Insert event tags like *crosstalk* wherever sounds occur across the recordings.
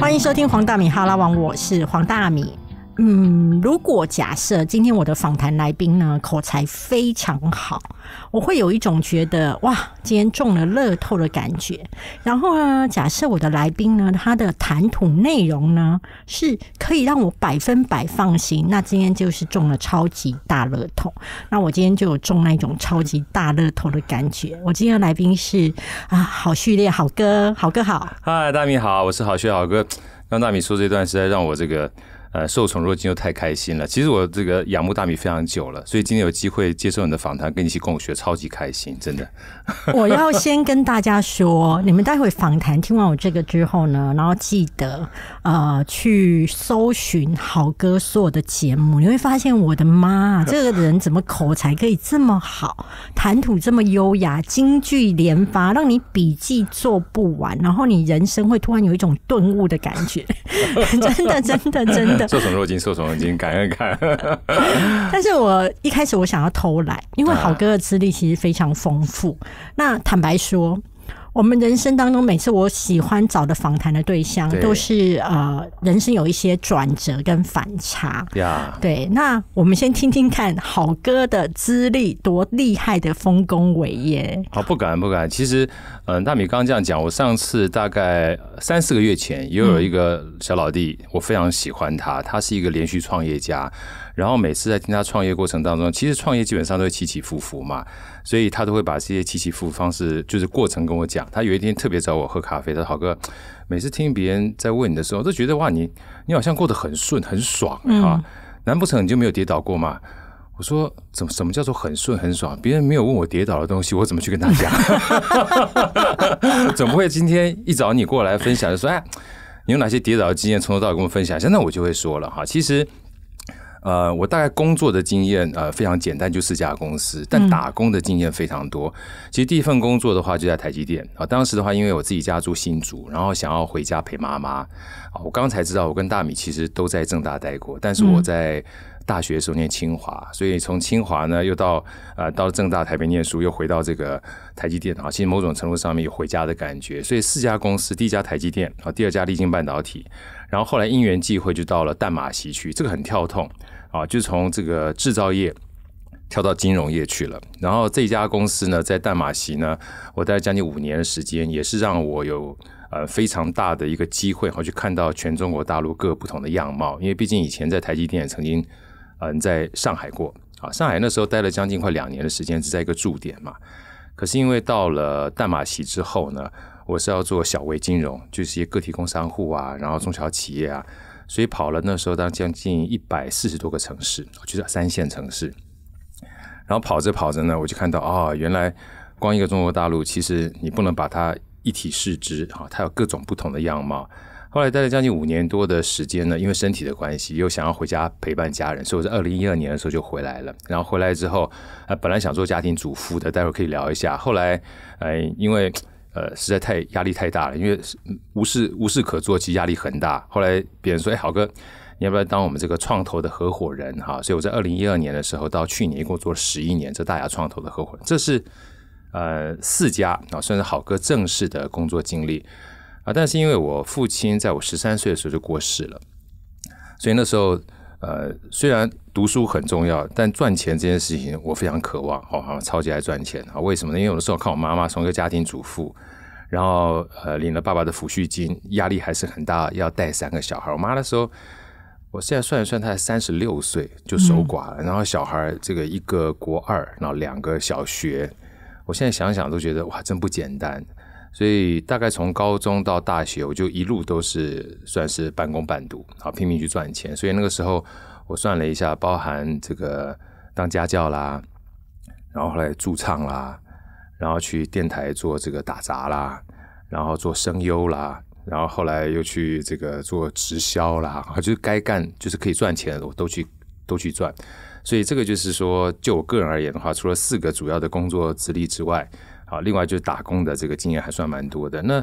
欢迎收听黄大米哈拉王，我是黄大米。嗯，如果假设今天我的访谈来宾呢口才非常好，我会有一种觉得哇，今天中了乐透的感觉。然后呢，假设我的来宾呢他的谈吐内容呢是可以让我百分百放心，那今天就是中了超级大乐透。那我今天就有中那种超级大乐透的感觉。我今天的来宾是啊，好序列，好哥，好哥好。嗨，大米好，我是好序好哥。让大米说这段实在让我这个。呃，受宠若惊又太开心了。其实我这个仰慕大米非常久了，所以今天有机会接受你的访谈，跟你一起共学，超级开心，真的。*laughs* 我要先跟大家说，你们待会访谈听完我这个之后呢，然后记得呃去搜寻好哥硕的节目，你会发现我的妈，这个人怎么口才可以这么好，谈吐这么优雅，金句连发，让你笔记做不完，然后你人生会突然有一种顿悟的感觉，*laughs* 真的，真的，真的。受宠若惊，受宠若惊，感恩恩。*laughs* 但是我一开始我想要偷懒，因为好哥的资历其实非常丰富。那坦白说。我们人生当中每次我喜欢找的访谈的对象，都是呃人生有一些转折跟反差。对，那我们先听听看好哥的资历多厉害的丰功伟业。好，不敢不敢。其实，嗯，大米刚刚这样讲，我上次大概三四个月前，又有一个小老弟，我非常喜欢他，他是一个连续创业家。然后每次在听他创业过程当中，其实创业基本上都会起起伏伏嘛，所以他都会把这些起起伏方式就是过程跟我讲。他有一天特别找我喝咖啡，他说：“好哥，每次听别人在问你的时候，都觉得哇，你你好像过得很顺很爽啊，难不成你就没有跌倒过吗？”我说：“怎么什么叫做很顺很爽？别人没有问我跌倒的东西，我怎么去跟他讲？总 *laughs* 不会今天一找你过来分享，就说哎，你有哪些跌倒的经验，从头到尾跟我分享？一下？那我就会说了哈，其实。”呃，我大概工作的经验呃非常简单，就四家公司，但打工的经验非常多。其实第一份工作的话就在台积电啊，当时的话因为我自己家住新竹，然后想要回家陪妈妈啊。我刚才知道，我跟大米其实都在正大待过，但是我在大学的时候念清华，所以从清华呢又到呃到正大台北念书，又回到这个台积电啊。其实某种程度上面有回家的感觉，所以四家公司，第一家台积电啊，第二家立晶半导体，然后后来因缘际会就到了淡马锡去，这个很跳痛。啊，就从这个制造业跳到金融业去了。然后这家公司呢，在淡马锡呢，我待了将近五年的时间，也是让我有呃非常大的一个机会，好去看到全中国大陆各不同的样貌。因为毕竟以前在台积电也曾经，呃，在上海过啊，上海那时候待了将近快两年的时间，只在一个驻点嘛。可是因为到了淡马锡之后呢，我是要做小微金融，就是一些个体工商户啊，然后中小企业啊。所以跑了那时候到将近一百四十多个城市，就是三线城市。然后跑着跑着呢，我就看到啊，原来光一个中国大陆，其实你不能把它一体视之啊，它有各种不同的样貌。后来待了将近五年多的时间呢，因为身体的关系，又想要回家陪伴家人，所以我在二零一二年的时候就回来了。然后回来之后，本来想做家庭主妇的，待会可以聊一下。后来，因为。呃，实在太压力太大了，因为无事无事可做，其实压力很大。后来别人说：“哎，好哥，你要不要当我们这个创投的合伙人哈？”所以我在二零一二年的时候到去年，一共做了十一年，这大亚创投的合伙人，这是呃四家啊，算是好哥正式的工作经历啊。但是因为我父亲在我十三岁的时候就过世了，所以那时候。呃，虽然读书很重要，但赚钱这件事情我非常渴望，哈好超级爱赚钱啊！为什么呢？因为有的时候看我妈妈，从一个家庭主妇，然后呃领了爸爸的抚恤金，压力还是很大，要带三个小孩。我妈那时候，我现在算一算，她三十六岁就守寡了，然后小孩这个一个国二，然后两个小学，我现在想想都觉得哇，真不简单。所以大概从高中到大学，我就一路都是算是半工半读，拼命去赚钱。所以那个时候我算了一下，包含这个当家教啦，然后后来驻唱啦，然后去电台做这个打杂啦，然后做声优啦，然后后来又去这个做直销啦，啊，就是该干就是可以赚钱，的，我都去都去赚。所以这个就是说，就我个人而言的话，除了四个主要的工作资历之外。啊，另外就是打工的这个经验还算蛮多的。那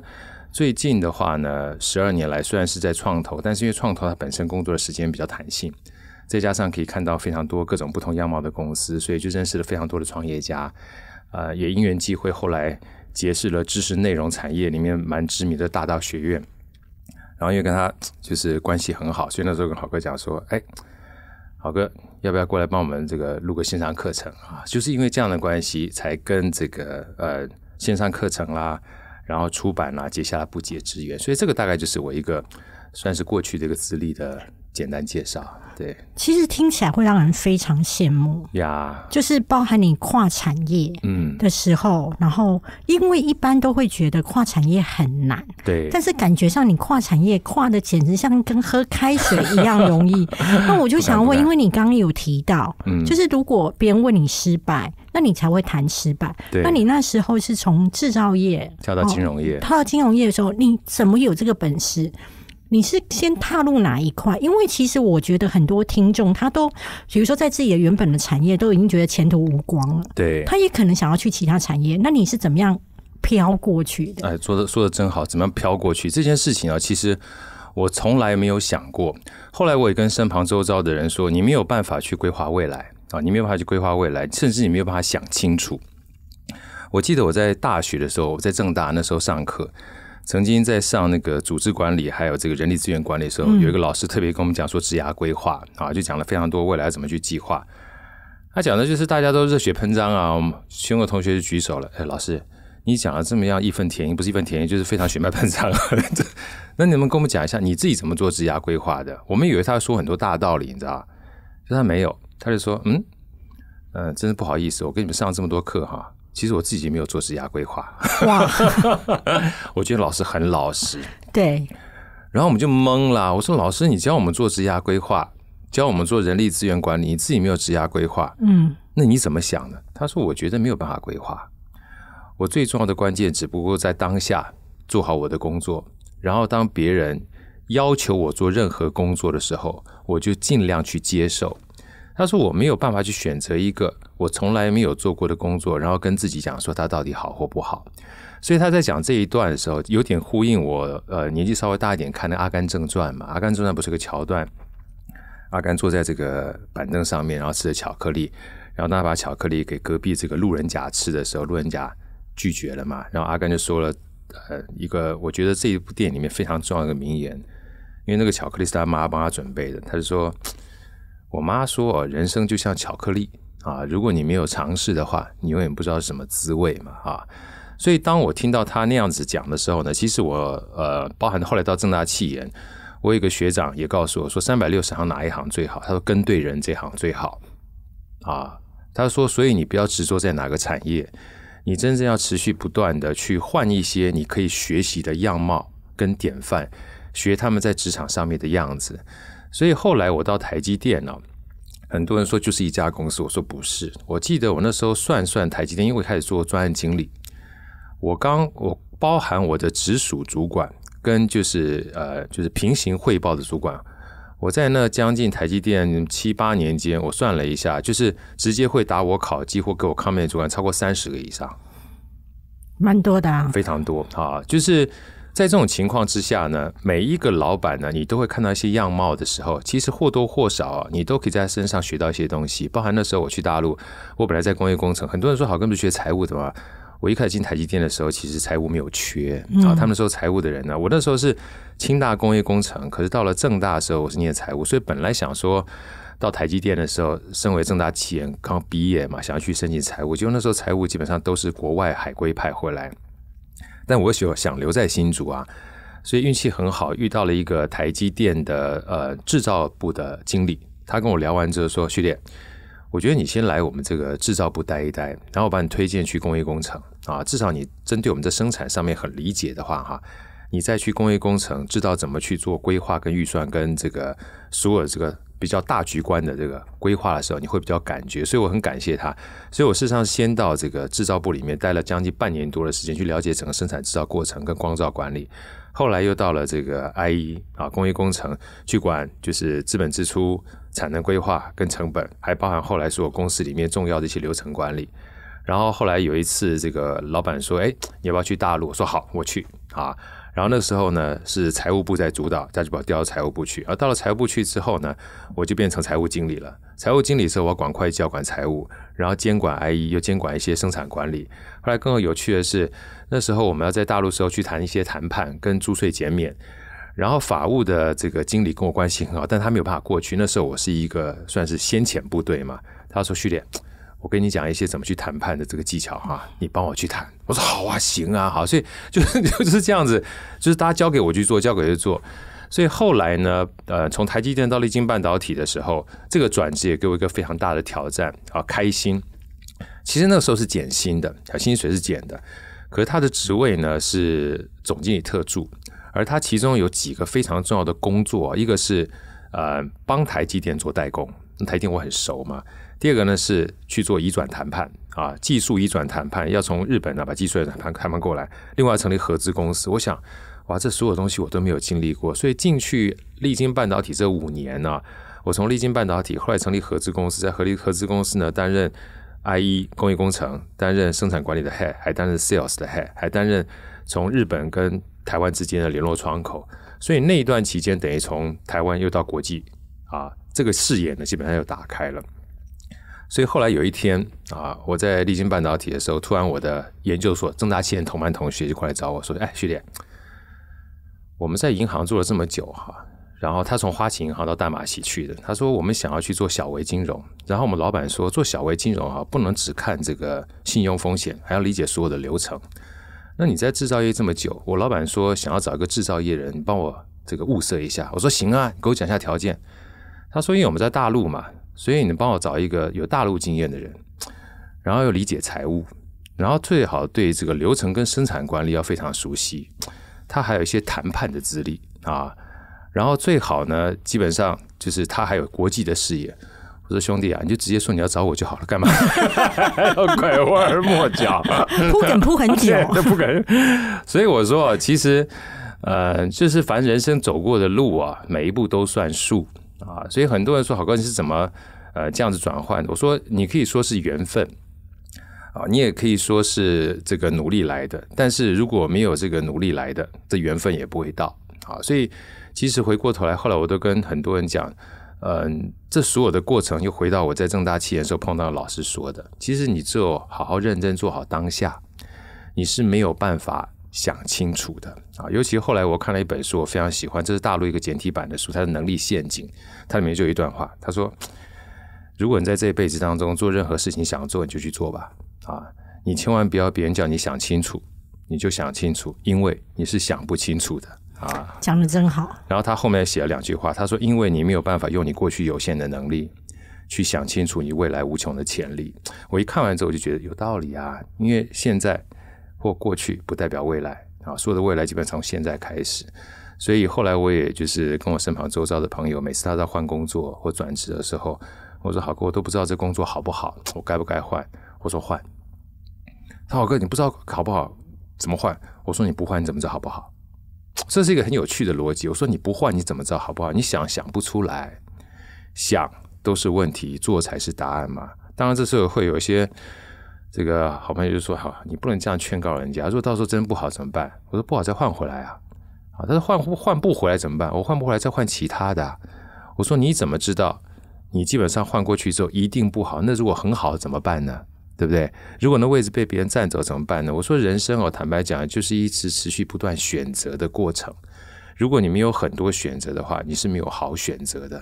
最近的话呢，十二年来虽然是在创投，但是因为创投它本身工作的时间比较弹性，再加上可以看到非常多各种不同样貌的公司，所以就认识了非常多的创业家。呃，也因缘际会后来结识了知识内容产业里面蛮知名的大道学院，然后因为跟他就是关系很好，所以那时候跟豪哥讲说，哎。好哥，要不要过来帮我们这个录个线上课程啊？就是因为这样的关系，才跟这个呃线上课程啦，然后出版啦结下了不解之缘。所以这个大概就是我一个算是过去的一个资历的简单介绍。其实听起来会让人非常羡慕呀，就是包含你跨产业嗯的时候，然后因为一般都会觉得跨产业很难，对，但是感觉上你跨产业跨的简直像跟喝开水一样容易。*laughs* 那我就想问，因为你刚有提到，就是如果别人问你失败，那你才会谈失败。那你那时候是从制造业跳到金融业，跳到金融业的时候，你怎么有这个本事？你是先踏入哪一块？因为其实我觉得很多听众他都，比如说在自己的原本的产业都已经觉得前途无光了，对，他也可能想要去其他产业。那你是怎么样飘过去的？哎，说的说的真好，怎么样飘过去这件事情啊？其实我从来没有想过。后来我也跟身旁周遭的人说，你没有办法去规划未来啊，你没有办法去规划未来，甚至你没有办法想清楚。我记得我在大学的时候，我在正大那时候上课。曾经在上那个组织管理，还有这个人力资源管理的时候，有一个老师特别跟我们讲说职涯规划啊，就讲了非常多未来怎么去计划。他讲的就是大家都热血喷张啊，我们国同学就举手了，哎，老师，你讲了这么样义愤填膺，不是义愤填膺，就是非常血脉喷张。*laughs* 那你们跟我们讲一下，你自己怎么做职涯规划的？我们以为他说很多大道理，你知道就他没有，他就说，嗯，呃，真的不好意思，我给你们上了这么多课哈。其实我自己没有做职涯规划，哇，*laughs* 我觉得老师很老实。对，然后我们就懵了。我说：“老师，你教我们做职涯规划，教我们做人力资源管理，你自己没有职涯规划，嗯，那你怎么想的？”他说：“我觉得没有办法规划。我最重要的关键，只不过在当下做好我的工作。然后，当别人要求我做任何工作的时候，我就尽量去接受。”他说：“我没有办法去选择一个我从来没有做过的工作，然后跟自己讲说他到底好或不好。”所以他在讲这一段的时候，有点呼应我。呃，年纪稍微大一点，看那《阿甘正传》嘛，《阿甘正传》不是个桥段。阿甘坐在这个板凳上面，然后吃着巧克力，然后他把巧克力给隔壁这个路人甲吃的时候，路人甲拒绝了嘛。然后阿甘就说了，呃，一个我觉得这一部电影里面非常重要的名言，因为那个巧克力是他妈帮他准备的，他就说。我妈说：“哦，人生就像巧克力啊，如果你没有尝试的话，你永远不知道是什么滋味嘛啊！所以当我听到她那样子讲的时候呢，其实我呃，包含后来到正大汽研，我有个学长也告诉我说，三百六十行哪一行最好？他说跟对人这行最好啊。他说，所以你不要执着在哪个产业，你真正要持续不断的去换一些你可以学习的样貌跟典范，学他们在职场上面的样子。”所以后来我到台积电呢，很多人说就是一家公司，我说不是。我记得我那时候算算台积电，因为开始做专案经理，我刚我包含我的直属主管跟就是呃就是平行汇报的主管，我在那将近台积电七八年间，我算了一下，就是直接会打我考，几或给我 comment 主管超过三十个以上，蛮多的，非常多啊，就是。在这种情况之下呢，每一个老板呢，你都会看到一些样貌的时候，其实或多或少，你都可以在他身上学到一些东西。包含那时候我去大陆，我本来在工业工程，很多人说好，跟我学财务的嘛。我一开始进台积电的时候，其实财务没有缺啊，他们说财务的人呢，我那时候是清大工业工程，可是到了正大的时候，我是念财务，所以本来想说到台积电的时候，身为正大企业刚毕业嘛，想要去申请财务，结果那时候财务基本上都是国外海归派回来。但我想想留在新竹啊，所以运气很好，遇到了一个台积电的呃制造部的经理，他跟我聊完之后说：“徐烈，我觉得你先来我们这个制造部待一待，然后我把你推荐去工业工程啊，至少你针对我们的生产上面很理解的话哈，你再去工业工程，知道怎么去做规划跟预算跟这个所有这个。”比较大局观的这个规划的时候，你会比较感觉，所以我很感谢他。所以我事实上先到这个制造部里面待了将近半年多的时间，去了解整个生产制造过程跟光照管理。后来又到了这个 IE 啊工艺工程去管，就是资本支出、产能规划跟成本，还包含后来是我公司里面重要的一些流程管理。然后后来有一次，这个老板说：“哎，你要不要去大陆？”我说：“好，我去。”啊。然后那时候呢，是财务部在主导，家把宝调到财务部去。而到了财务部去之后呢，我就变成财务经理了。财务经理时候，我管会计，要管财务，然后监管 IE，又监管一些生产管理。后来更有趣的是，那时候我们要在大陆时候去谈一些谈判跟租税减免。然后法务的这个经理跟我关系很好，但他没有办法过去。那时候我是一个算是先遣部队嘛，他说训练。我跟你讲一些怎么去谈判的这个技巧哈，你帮我去谈。我说好啊，行啊，好。所以 *laughs* 就是就是这样子，就是大家交给我去做，交给我做。所以后来呢，呃，从台积电到立晶半导体的时候，这个转职也给我一个非常大的挑战啊，开心。其实那个时候是减薪的，薪水是减的，可是他的职位呢是总经理特助，而他其中有几个非常重要的工作，一个是呃帮台积电做代工，台电我很熟嘛。第二个呢是去做移转谈判啊，技术移转谈判要从日本呢把技术谈谈判过来，另外成立合资公司。我想，哇，这所有东西我都没有经历过，所以进去历经半导体这五年呢，我从历经半导体后来成立合资公司，在合力合资公司呢担任 IE 工业工程，担任生产管理的 head，还担任 sales 的 head，还担任从日本跟台湾之间的联络窗口。所以那一段期间，等于从台湾又到国际啊，这个视野呢基本上又打开了。所以后来有一天啊，我在立晶半导体的时候，突然我的研究所，郑大千同班同学就过来找我说：“哎，徐烈，我们在银行做了这么久哈，然后他从花旗银行到大马去的。他说我们想要去做小微金融，然后我们老板说做小微金融啊，不能只看这个信用风险，还要理解所有的流程。那你在制造业这么久，我老板说想要找一个制造业人，你帮我这个物色一下。我说行啊，你给我讲一下条件。他说因为我们在大陆嘛。”所以你帮我找一个有大陆经验的人，然后又理解财务，然后最好对这个流程跟生产管理要非常熟悉，他还有一些谈判的资历啊，然后最好呢，基本上就是他还有国际的视野。我说兄弟啊，你就直接说你要找我就好了，干嘛要 *laughs* 拐弯抹角，铺梗铺很久都不 *laughs* 梗，所以我说，其实呃，就是凡人生走过的路啊，每一步都算数。啊，所以很多人说，好，你是怎么，呃，这样子转换？我说，你可以说是缘分，啊，你也可以说是这个努力来的。但是如果没有这个努力来的，这缘分也不会到。啊，所以其实回过头来，后来我都跟很多人讲，嗯，这所有的过程又回到我在正大气研时候碰到老师说的，其实你只有好好认真做好当下，你是没有办法。想清楚的啊，尤其后来我看了一本书，我非常喜欢，这是大陆一个简体版的书，它的《能力陷阱》，它里面就有一段话，他说：“如果你在这一辈子当中做任何事情，想做你就去做吧，啊，你千万不要别人叫你想清楚，你就想清楚，因为你是想不清楚的啊。”讲的真好。然后他后面写了两句话，他说：“因为你没有办法用你过去有限的能力去想清楚你未来无穷的潜力。”我一看完之后，我就觉得有道理啊，因为现在。或过去不代表未来啊，说的未来基本从现在开始。所以后来我也就是跟我身旁周遭的朋友，每次他在换工作或转职的时候，我说：“好哥，我都不知道这工作好不好，我该不该换？”我说：“换。”他：“好哥，你不知道好不好，怎么换？”我说：“你不换你怎么着好不好？”这是一个很有趣的逻辑。我说：“你不换你怎么着好不好？你想想不出来，想都是问题，做才是答案嘛。”当然，这候会有一些。这个好朋友就说：“好，你不能这样劝告人家。如果到时候真不好怎么办？”我说：“不好再换回来啊！”啊，他说：“换换不回来怎么办？我换不回来再换其他的。”我说：“你怎么知道？你基本上换过去之后一定不好。那如果很好怎么办呢？对不对？如果那位置被别人占走怎么办呢？”我说：“人生哦，坦白讲，就是一直持续不断选择的过程。如果你没有很多选择的话，你是没有好选择的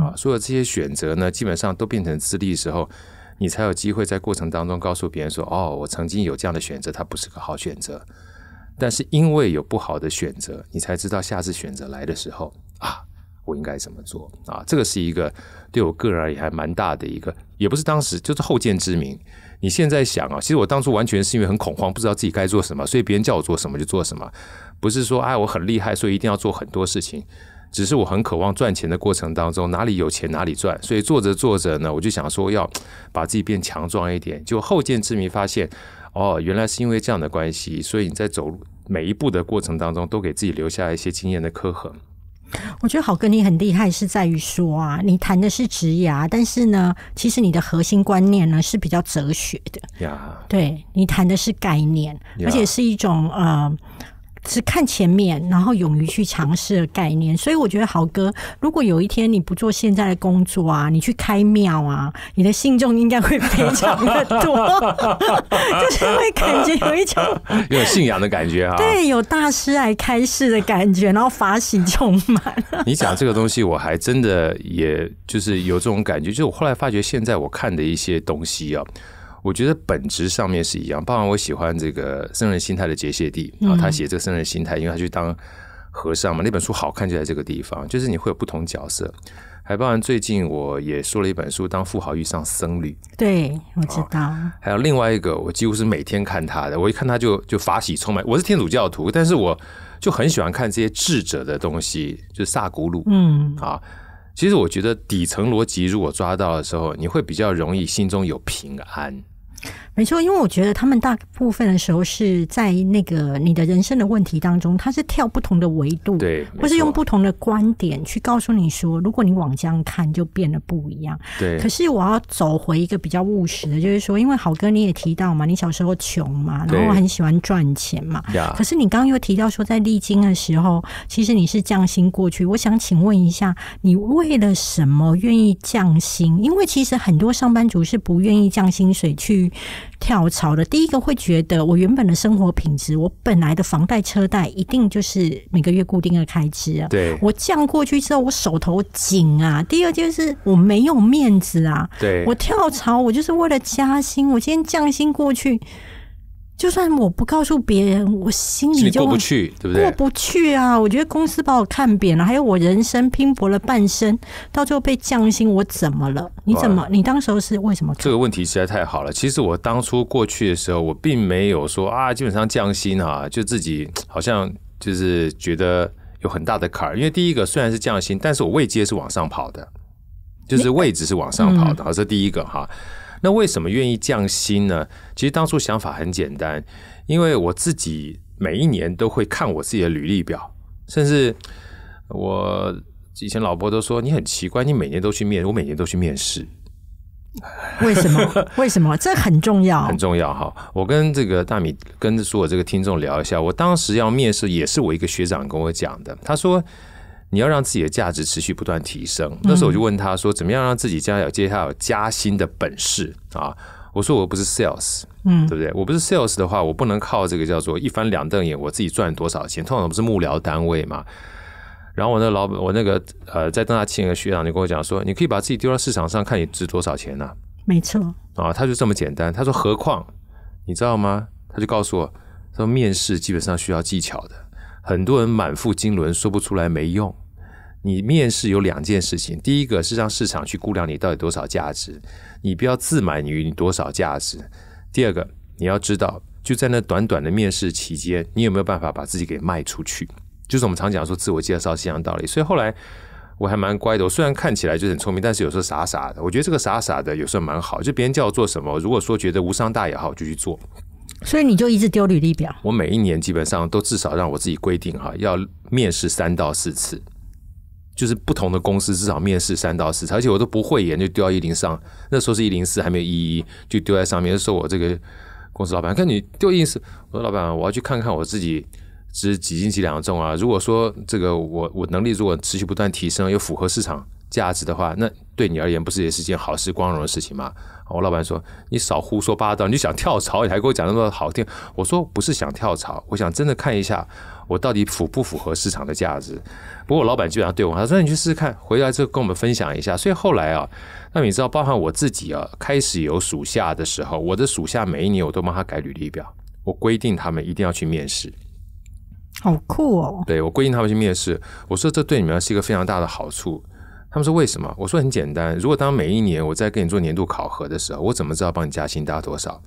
啊。所有这些选择呢，基本上都变成自立时候。”你才有机会在过程当中告诉别人说：“哦，我曾经有这样的选择，它不是个好选择。但是因为有不好的选择，你才知道下次选择来的时候啊，我应该怎么做啊？这个是一个对我个人而言还蛮大的一个，也不是当时就是后见之明。你现在想啊，其实我当初完全是因为很恐慌，不知道自己该做什么，所以别人叫我做什么就做什么，不是说哎我很厉害，所以一定要做很多事情。”只是我很渴望赚钱的过程当中，哪里有钱哪里赚，所以做着做着呢，我就想说要把自己变强壮一点。就后见之明发现，哦，原来是因为这样的关系，所以你在走每一步的过程当中，都给自己留下一些经验的刻痕。我觉得好哥你很厉害，是在于说啊，你谈的是职涯，但是呢，其实你的核心观念呢是比较哲学的。对，你谈的是概念，而且是一种呃。是看前面，然后勇于去尝试的概念。所以我觉得豪哥，如果有一天你不做现在的工作啊，你去开庙啊，你的信众应该会非常的多，*laughs* 就是会感觉有一种有信仰的感觉啊。对，有大师来开示的感觉，然后法喜充满。*laughs* 你讲这个东西，我还真的也就是有这种感觉。就是我后来发觉，现在我看的一些东西啊。我觉得本质上面是一样。包含我喜欢这个圣人心态的结谢地啊，他写这个圣人心态，因为他去当和尚嘛。那本书好看就在这个地方，就是你会有不同角色。还包含最近我也说了一本书，当富豪遇上僧侣。对，我知道。还有另外一个，我几乎是每天看他的。我一看他就就法喜充满。我是天主教徒，但是我就很喜欢看这些智者的东西，就是萨古鲁。嗯啊，其实我觉得底层逻辑如果抓到的时候，你会比较容易心中有平安。没错，因为我觉得他们大部分的时候是在那个你的人生的问题当中，他是跳不同的维度，对，或是用不同的观点去告诉你说，如果你往这样看，就变得不一样。对。可是我要走回一个比较务实的，就是说，因为好哥你也提到嘛，你小时候穷嘛，然后很喜欢赚钱嘛。可是你刚刚又提到说，在历经的时候，其实你是降薪过去。我想请问一下，你为了什么愿意降薪？因为其实很多上班族是不愿意降薪水去。跳槽的，第一个会觉得我原本的生活品质，我本来的房贷车贷一定就是每个月固定的开支啊。对，我降过去之后，我手头紧啊。第二就是我没有面子啊。对，我跳槽，我就是为了加薪，我今天降薪过去。就算我不告诉别人，我心里就过不去，对不对？过不去啊！我觉得公司把我看扁了，还有我人生拼搏了半生，到最后被降薪，我怎么了？你怎么？你当时是为什么？这个问题实在太好了。其实我当初过去的时候，我并没有说啊，基本上降薪啊，就自己好像就是觉得有很大的坎儿。因为第一个虽然是降薪，但是我位阶是往上跑的，就是位置是往上跑的，这第一个哈。那为什么愿意降薪呢？其实当初想法很简单，因为我自己每一年都会看我自己的履历表，甚至我以前老婆都说你很奇怪，你每年都去面，我每年都去面试。为什么？*laughs* 为什么？这很重要，很重要哈！我跟这个大米，跟所有这个听众聊一下，我当时要面试也是我一个学长跟我讲的，他说。你要让自己的价值持续不断提升。那时候我就问他说：“怎么样让自己将来有接下来有加薪的本事啊？”我说：“我不是 sales，嗯，对不对？我不是 sales 的话，我不能靠这个叫做一翻两瞪眼，我自己赚多少钱？通常不是幕僚单位嘛。”然后我那老板，我那个呃，在邓大清那个学长就跟我讲说：“你可以把自己丢到市场上，看你值多少钱呢？”没错啊，他就这么简单。他说：“何况你知道吗？”他就告诉我：“说面试基本上需要技巧的，很多人满腹经纶说不出来没用。”你面试有两件事情，第一个是让市场去估量你到底多少价值，你不要自满于你多少价值；第二个你要知道，就在那短短的面试期间，你有没有办法把自己给卖出去，就是我们常讲说自我介绍，是一样道理。所以后来我还蛮乖的，我虽然看起来就很聪明，但是有时候傻傻的。我觉得这个傻傻的有时候蛮好，就别人叫我做什么，如果说觉得无伤大雅，好就去做。所以你就一直丢履历表？我每一年基本上都至少让我自己规定哈，要面试三到四次。就是不同的公司至少面试三到四次，而且我都不会演，就丢到一零上。那时候是一零四，还没有一一，就丢在上面。就说我这个公司老板，看你丢一零四，我说老板，我要去看看我自己。是几斤几两重啊？如果说这个我我能力如果持续不断提升，又符合市场价值的话，那对你而言不是也是件好事、光荣的事情吗？我老板说：“你少胡说八道，你想跳槽，你还给我讲那么好听。”我说：“不是想跳槽，我想真的看一下我到底符不符合市场的价值。”不过老板基本上对我，他说：“你去试试看，回来之后跟我们分享一下。”所以后来啊，那你知道，包含我自己啊，开始有属下的时候，我的属下每一年我都帮他改履历表，我规定他们一定要去面试。好酷哦！对我规定他们去面试，我说这对你们是一个非常大的好处。他们说为什么？我说很简单，如果当每一年我在跟你做年度考核的时候，我怎么知道帮你加薪加多少？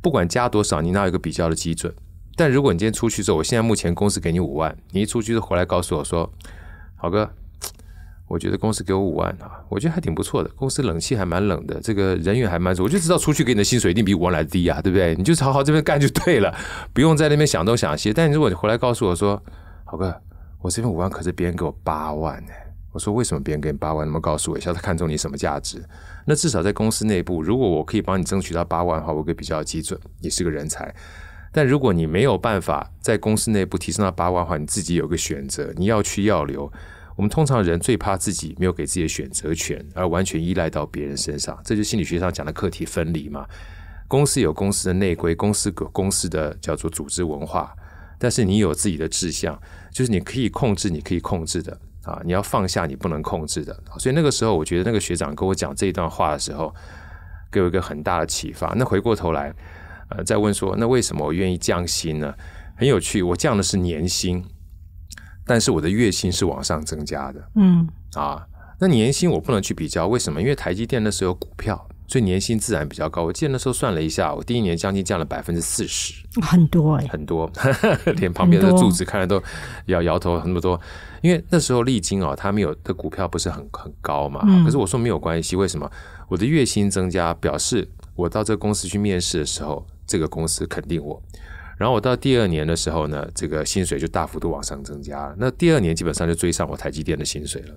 不管加多少，你哪有一个比较的基准？但如果你今天出去之后，我现在目前公司给你五万，你一出去就回来告诉我说，豪哥。我觉得公司给我五万啊，我觉得还挺不错的。公司冷气还蛮冷的，这个人员还蛮足。我就知道出去给你的薪水一定比五万来低啊，对不对？你就好好这边干就对了，不用在那边想东想西。但如果你回来告诉我说，豪哥，我这边五万可是别人给我八万呢。我说为什么别人给你八万？那么告诉我一下他看中你什么价值？那至少在公司内部，如果我可以帮你争取到八万的话，我可以比较基准，你是个人才。但如果你没有办法在公司内部提升到八万的话，你自己有个选择，你要去要留。我们通常人最怕自己没有给自己的选择权，而完全依赖到别人身上，这就心理学上讲的课题分离嘛。公司有公司的内规，公司公司的叫做组织文化，但是你有自己的志向，就是你可以控制，你可以控制的啊，你要放下你不能控制的。所以那个时候，我觉得那个学长跟我讲这一段话的时候，给我一个很大的启发。那回过头来，呃，再问说，那为什么我愿意降薪呢？很有趣，我降的是年薪。但是我的月薪是往上增加的，嗯啊，那年薪我不能去比较，为什么？因为台积电那时候有股票，所以年薪自然比较高。我记得那时候算了一下，我第一年将近降了百分之四十，很多哎，很多，*laughs* 连旁边的柱子看来都要摇头，很多多。因为那时候历经哦，他们有的股票不是很很高嘛，可是我说没有关系，为什么？我的月薪增加，表示我到这个公司去面试的时候，这个公司肯定我。然后我到第二年的时候呢，这个薪水就大幅度往上增加了。那第二年基本上就追上我台积电的薪水了。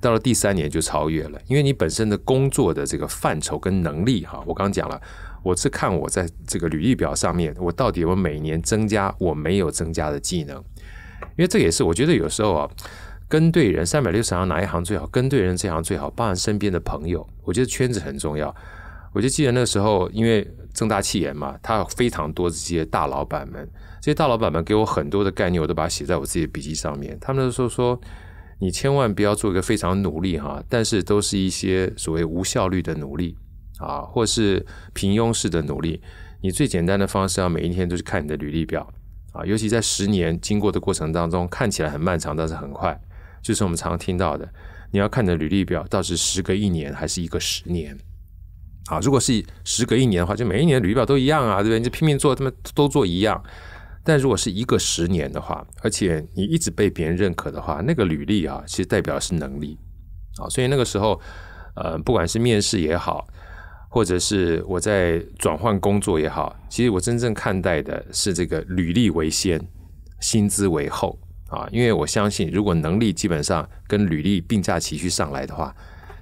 到了第三年就超越了，因为你本身的工作的这个范畴跟能力哈，我刚讲了，我是看我在这个履历表上面，我到底我每年增加我没有增加的技能，因为这也是我觉得有时候啊，跟对人，三百六十行哪一行最好，跟对人这行最好，包含身边的朋友，我觉得圈子很重要。我就记得那个时候，因为正大气言嘛，他有非常多这些大老板们，这些大老板们给我很多的概念，我都把它写在我自己的笔记上面。他们都说说，你千万不要做一个非常努力哈，但是都是一些所谓无效率的努力啊，或是平庸式的努力。你最简单的方式，要每一天都是看你的履历表啊，尤其在十年经过的过程当中，看起来很漫长，但是很快，就是我们常常听到的，你要看你的履历表，到底是时隔一年还是一个十年。啊，如果是时隔一年的话，就每一年履历表都一样啊，对不对？就拼命做，他们都做一样。但如果是一个十年的话，而且你一直被别人认可的话，那个履历啊，其实代表是能力啊。所以那个时候，呃，不管是面试也好，或者是我在转换工作也好，其实我真正看待的是这个履历为先，薪资为后啊。因为我相信，如果能力基本上跟履历并驾齐驱上来的话，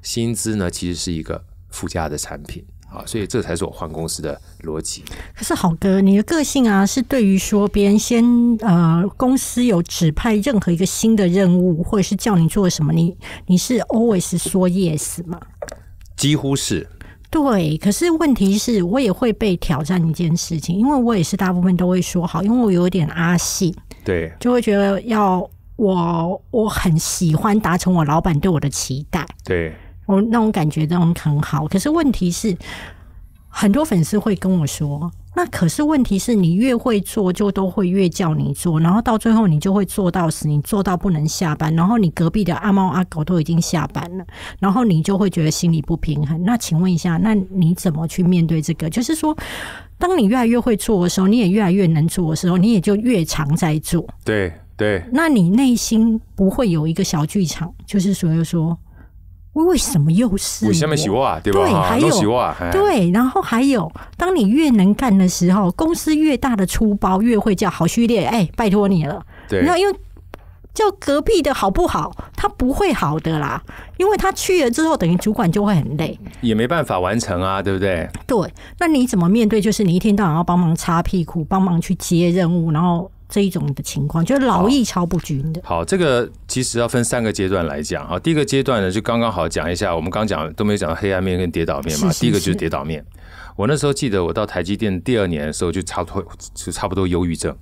薪资呢，其实是一个。附加的产品啊，所以这才是我换公司的逻辑。可是，好哥，你的个性啊，是对于说别人先呃，公司有指派任何一个新的任务，或者是叫你做什么，你你是 always 说 yes 吗？几乎是。对，可是问题是我也会被挑战一件事情，因为我也是大部分都会说好，因为我有点阿信，对，就会觉得要我我很喜欢达成我老板对我的期待，对。我那种感觉，那种很好。可是问题是，很多粉丝会跟我说：“那可是问题是你越会做，就都会越叫你做，然后到最后你就会做到死，你做到不能下班，然后你隔壁的阿猫阿狗都已经下班了，然后你就会觉得心里不平衡。”那请问一下，那你怎么去面对这个？就是说，当你越来越会做的时候，你也越来越能做的时候，你也就越常在做。对对。那你内心不会有一个小剧场？就是所以说。为什么又是我？对吧？对，还有对，然后还有，当你越能干的时候，公司越大的粗包越会叫好序列，哎，拜托你了。对，那因为叫隔壁的好不好？他不会好的啦，因为他去了之后，等于主管就会很累，也没办法完成啊，对不对？对，那你怎么面对？就是你一天到晚要帮忙擦屁股，帮忙去接任务，然后。这一种的情况就是劳逸超不均的。好，这个其实要分三个阶段来讲啊。第一个阶段呢，就刚刚好讲一下，我们刚讲都没有讲到黑暗面跟跌倒面嘛。第一个就是跌倒面。我那时候记得我到台积电第二年的时候，就差不多就差不多忧郁症。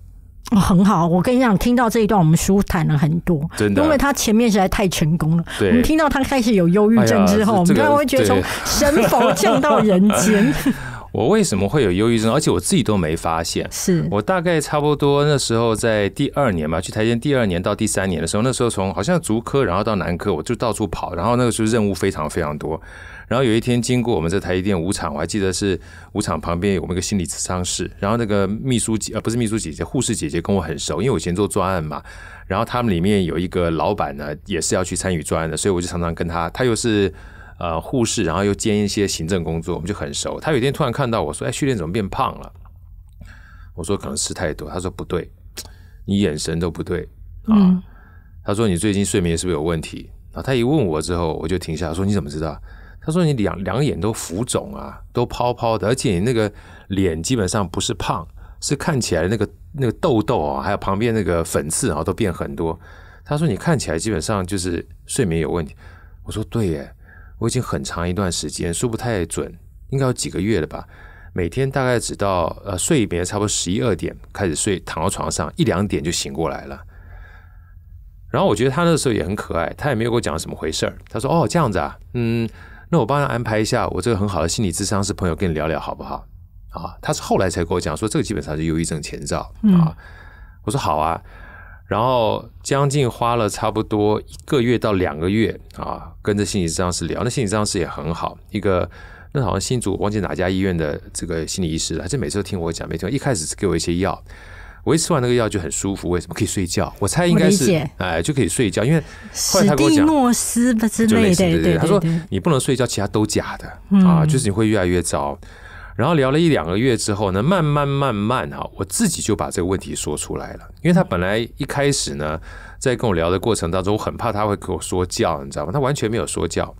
哦，很好，我跟你讲，听到这一段我们舒坦了很多，因为他前面实在太成功了。对。我们听到他开始有忧郁症之后，我们突然会觉得从 *laughs* 神佛降到人间。*laughs* 我为什么会有忧郁症？而且我自己都没发现。是我大概差不多那时候在第二年嘛，去台电第二年到第三年的时候，那时候从好像足科，然后到南科，我就到处跑。然后那个时候任务非常非常多。然后有一天经过我们这台一电五场，我还记得是五场旁边有我们一个心理咨商室。然后那个秘书姐，呃，不是秘书姐姐，护士姐姐跟我很熟，因为我以前做专案嘛。然后他们里面有一个老板呢，也是要去参与专案的，所以我就常常跟他，他又是。呃，护士，然后又兼一些行政工作，我们就很熟。他有一天突然看到我说：“哎，训练怎么变胖了？”我说：“可能吃太多。”他说：“不对，你眼神都不对啊。”他说：“你最近睡眠是不是有问题？”他一问我之后，我就停下说：“你怎么知道？”他说：“你两两眼都浮肿啊，都泡泡的，而且你那个脸基本上不是胖，是看起来那个那个痘痘啊，还有旁边那个粉刺啊，都变很多。”他说：“你看起来基本上就是睡眠有问题。”我说：“对耶。”我已经很长一段时间，说不太准，应该有几个月了吧。每天大概只到呃睡，眠差不多十一二点开始睡，躺到床上一两点就醒过来了。然后我觉得他那时候也很可爱，他也没有给我讲什么回事儿。他说：“哦，这样子啊，嗯，那我帮他安排一下，我这个很好的心理智商是朋友跟你聊聊好不好？”啊，他是后来才跟我讲说，这个基本上是忧郁症前兆啊。我说：“好啊。”然后将近花了差不多一个月到两个月啊，跟着心理师聊，那心理师也很好，一个那好像新住忘记哪家医院的这个心理医师了，他每次都听我讲，每次一开始是给我一些药，我一吃完那个药就很舒服，为什么可以睡觉？我猜应该是哎，就可以睡觉，因为史蒂诺斯之类的，对对对，他说你不能睡觉，其他都假的啊，就是你会越来越糟。然后聊了一两个月之后呢，慢慢慢慢哈，我自己就把这个问题说出来了。因为他本来一开始呢，在跟我聊的过程当中，我很怕他会给我说教，你知道吗？他完全没有说教，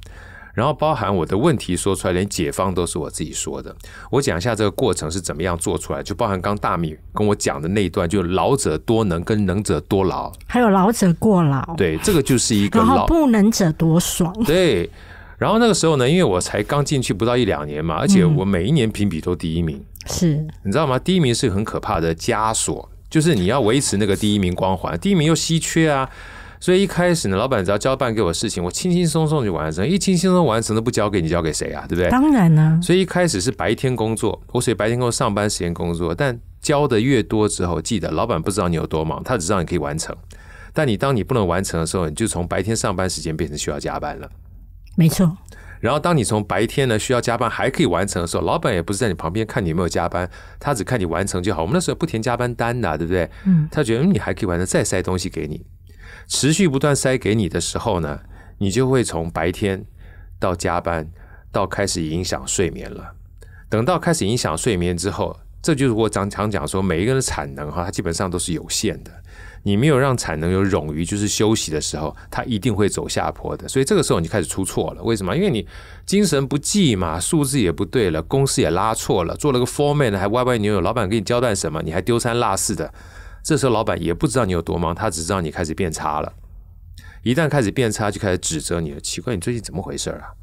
然后包含我的问题说出来，连解方都是我自己说的。我讲一下这个过程是怎么样做出来，就包含刚大米跟我讲的那一段，就老者多能跟能者多劳，还有老者过劳。对，这个就是一个老不能者多爽。对。*laughs* 然后那个时候呢，因为我才刚进去不到一两年嘛，而且我每一年评比都第一名，是你知道吗？第一名是很可怕的枷锁，就是你要维持那个第一名光环，第一名又稀缺啊，所以一开始呢，老板只要交办给我事情，我轻轻松松就完成一轻轻松完成都不交给你，交给谁啊？对不对？当然呢，所以一开始是白天工作，我于白天工作上班时间工作，但交的越多之后，记得老板不知道你有多忙，他只知道你可以完成，但你当你不能完成的时候，你就从白天上班时间变成需要加班了。没错，然后当你从白天呢需要加班还可以完成的时候，老板也不是在你旁边看你有没有加班，他只看你完成就好。我们那时候不填加班单的，对不对？嗯，他觉得你还可以完成，再塞东西给你，持续不断塞给你的时候呢，你就会从白天到加班到开始影响睡眠了。等到开始影响睡眠之后，这就是我常常讲说每一个人的产能哈，它基本上都是有限的。你没有让产能有冗余，就是休息的时候，它一定会走下坡的。所以这个时候你开始出错了，为什么？因为你精神不济嘛，数字也不对了，公司也拉错了，做了个 format 还歪歪扭扭，老板给你交代什么，你还丢三落四的。这时候老板也不知道你有多忙，他只知道你开始变差了。一旦开始变差，就开始指责你了。奇怪，你最近怎么回事啊？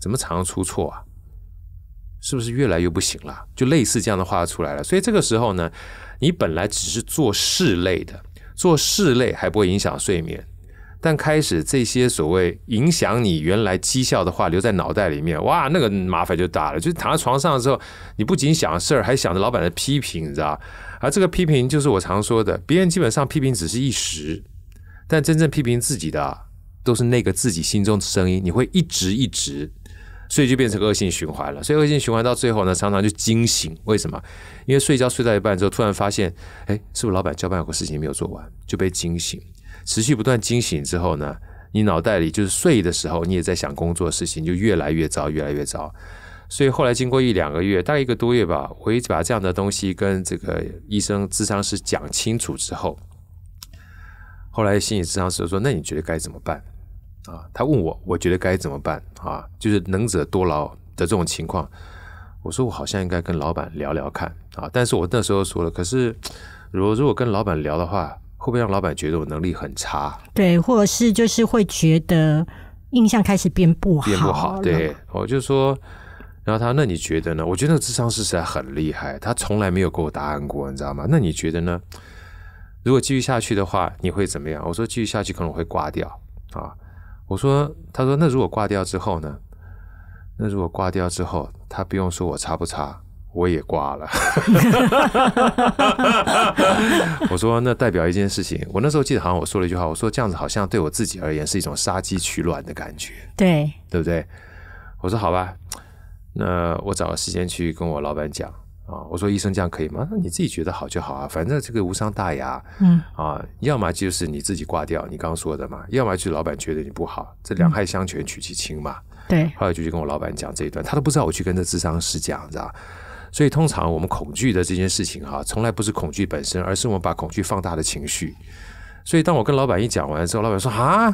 怎么常常出错啊？是不是越来越不行了？就类似这样的话出来了。所以这个时候呢，你本来只是做事类的。做室内还不会影响睡眠，但开始这些所谓影响你原来绩效的话留在脑袋里面，哇，那个麻烦就大了。就是躺在床上的时候，你不仅想事儿，还想着老板的批评，你知道而这个批评就是我常说的，别人基本上批评只是一时，但真正批评自己的都是那个自己心中的声音，你会一直一直。所以就变成恶性循环了。所以恶性循环到最后呢，常常就惊醒。为什么？因为睡觉睡到一半之后，突然发现，哎，是不是老板交办有个事情没有做完，就被惊醒。持续不断惊醒之后呢，你脑袋里就是睡的时候，你也在想工作的事情，就越来越糟，越来越糟。所以后来经过一两个月，大概一个多月吧，我一直把这样的东西跟这个医生、智商师讲清楚之后，后来心理智商师说：“那你觉得该怎么办？”啊，他问我，我觉得该怎么办啊？就是能者多劳的这种情况，我说我好像应该跟老板聊聊看啊。但是我那时候说了，可是如如果跟老板聊的话，会不会让老板觉得我能力很差？对，或者是就是会觉得印象开始变不好？变不好？对，我就说，然后他那你觉得呢？我觉得那个智商是实在很厉害，他从来没有给我答案过，你知道吗？那你觉得呢？如果继续下去的话，你会怎么样？我说继续下去可能会挂掉啊。我说，他说，那如果挂掉之后呢？那如果挂掉之后，他不用说，我插不插，我也挂了。*laughs* 我说，那代表一件事情。我那时候记得，好像我说了一句话，我说这样子好像对我自己而言是一种杀鸡取卵的感觉。对，对不对？我说好吧，那我找个时间去跟我老板讲。啊，我说医生这样可以吗？那你自己觉得好就好啊，反正这个无伤大雅。嗯，啊，要么就是你自己挂掉，你刚刚说的嘛，要么就是老板觉得你不好，这两害相权取其轻嘛。对，后来就去跟我老板讲这一段，他都不知道我去跟这智商师讲，知道所以通常我们恐惧的这件事情哈，从来不是恐惧本身，而是我们把恐惧放大的情绪。所以当我跟老板一讲完之后，老板说啊。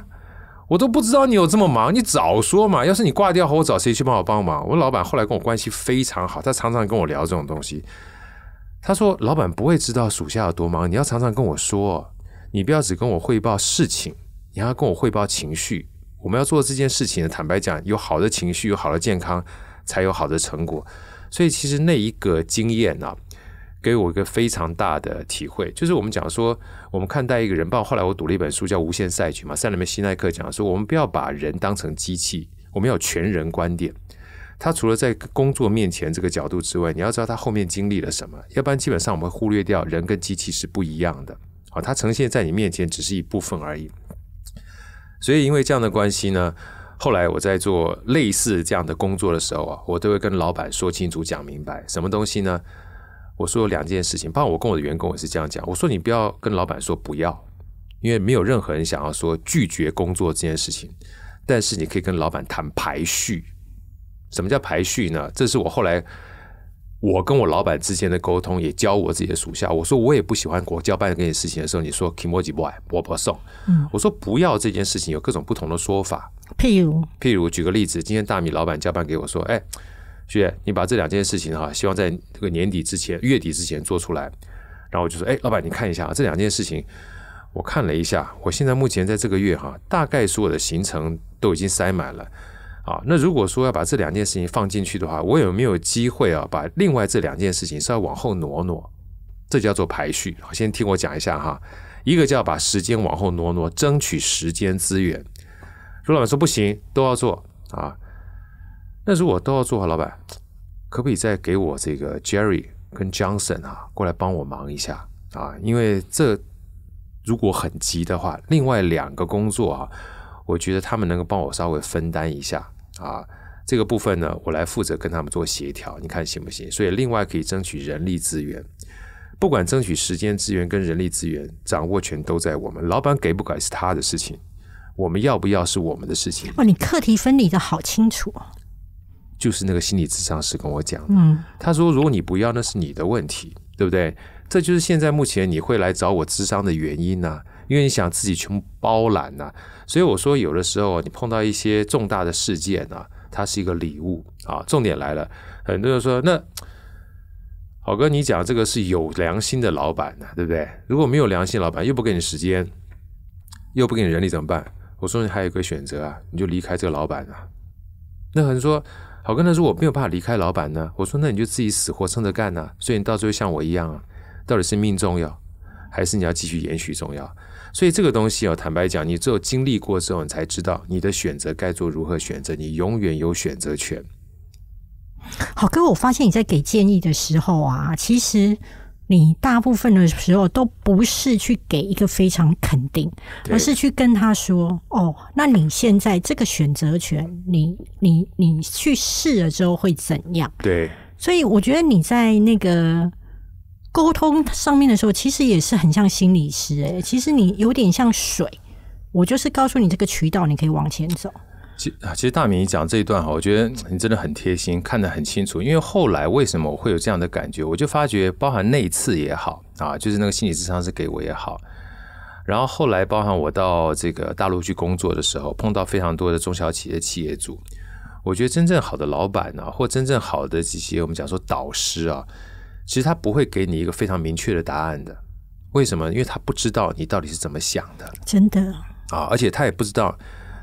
我都不知道你有这么忙，你早说嘛！要是你挂掉后，我找谁去帮我帮忙？我老板后来跟我关系非常好，他常常跟我聊这种东西。他说：“老板不会知道属下有多忙，你要常常跟我说，你不要只跟我汇报事情，你要跟我汇报情绪。我们要做这件事情呢，坦白讲，有好的情绪，有好的健康，才有好的成果。所以，其实那一个经验啊。”给我一个非常大的体会，就是我们讲说，我们看待一个人，包括后来我读了一本书叫《无限赛局》嘛，赛里面西奈克讲说，我们不要把人当成机器，我们要全人观点。他除了在工作面前这个角度之外，你要知道他后面经历了什么，要不然基本上我们会忽略掉人跟机器是不一样的。好，他呈现在你面前只是一部分而已。所以因为这样的关系呢，后来我在做类似这样的工作的时候啊，我都会跟老板说清楚讲明白什么东西呢？我说两件事情，包括我跟我的员工也是这样讲。我说你不要跟老板说不要，因为没有任何人想要说拒绝工作这件事情。但是你可以跟老板谈排序。什么叫排序呢？这是我后来我跟我老板之间的沟通，也教我自己的属下。我说我也不喜欢，我交办这件事情的时候，你说 k e m o j i b o y o 我不送。我说不要这件事情有各种不同的说法，譬如譬如举个例子，今天大米老板交办给我说，哎。学姐，你把这两件事情哈，希望在这个年底之前、月底之前做出来。然后我就说，哎，老板，你看一下啊，这两件事情，我看了一下，我现在目前在这个月哈，大概所有的行程都已经塞满了啊。那如果说要把这两件事情放进去的话，我有没有机会啊，把另外这两件事情稍微往后挪挪？这叫做排序先听我讲一下哈，一个叫把时间往后挪挪，争取时间资源。如果老板说不行，都要做啊。那如果都要做，老板可不可以再给我这个 Jerry 跟 Johnson 啊，过来帮我忙一下啊？因为这如果很急的话，另外两个工作啊，我觉得他们能够帮我稍微分担一下啊。这个部分呢，我来负责跟他们做协调，你看行不行？所以另外可以争取人力资源，不管争取时间资源跟人力资源，掌握权都在我们。老板给不给是他的事情，我们要不要是我们的事情。哦，你课题分离的好清楚哦。就是那个心理智商师跟我讲，他说如果你不要，那是你的问题，对不对？这就是现在目前你会来找我智商的原因呢，因为你想自己全部包揽呐，所以我说有的时候你碰到一些重大的事件呢，它是一个礼物啊。重点来了，很多人说那，好哥，你讲这个是有良心的老板呢，对不对？如果没有良心老板，又不给你时间，又不给你人力，怎么办？我说你还有一个选择啊，你就离开这个老板啊。那很多人说。好哥，他说我没有办法离开老板呢。我说那你就自己死活撑着干呐，所以你到最后像我一样，啊，到底是命重要，还是你要继续延续重要？所以这个东西哦，坦白讲，你只有经历过之后，你才知道你的选择该做如何选择，你永远有选择权。好哥，我发现你在给建议的时候啊，其实。你大部分的时候都不是去给一个非常肯定，而是去跟他说：“哦，那你现在这个选择权，你你你去试了之后会怎样？”对，所以我觉得你在那个沟通上面的时候，其实也是很像心理师诶，其实你有点像水，我就是告诉你这个渠道，你可以往前走。其实大明，你讲这一段哈，我觉得你真的很贴心，看得很清楚。因为后来为什么我会有这样的感觉，我就发觉，包含那一次也好啊，就是那个心理智商是给我也好，然后后来包含我到这个大陆去工作的时候，碰到非常多的中小企业企业主，我觉得真正好的老板呢，或真正好的这些我们讲说导师啊，其实他不会给你一个非常明确的答案的。为什么？因为他不知道你到底是怎么想的，真的啊，而且他也不知道。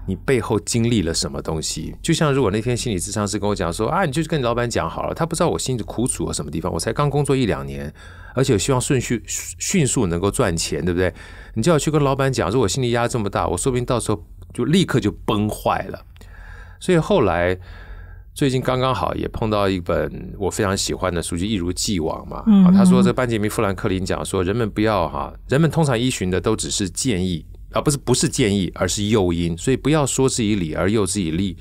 你背后经历了什么东西？就像如果那天心理咨商师跟我讲说啊，你就去跟你老板讲好了，他不知道我心里苦楚和什么地方。我才刚工作一两年，而且我希望顺序迅速能够赚钱，对不对？你就要去跟老板讲，如果心理压力这么大，我说不定到时候就立刻就崩坏了。所以后来最近刚刚好也碰到一本我非常喜欢的书籍，一如既往嘛，啊，他说这班杰明富兰克林讲说，人们不要哈，人们通常依循的都只是建议。啊，不是，不是建议，而是诱因。所以不要说之以理而诱之以利。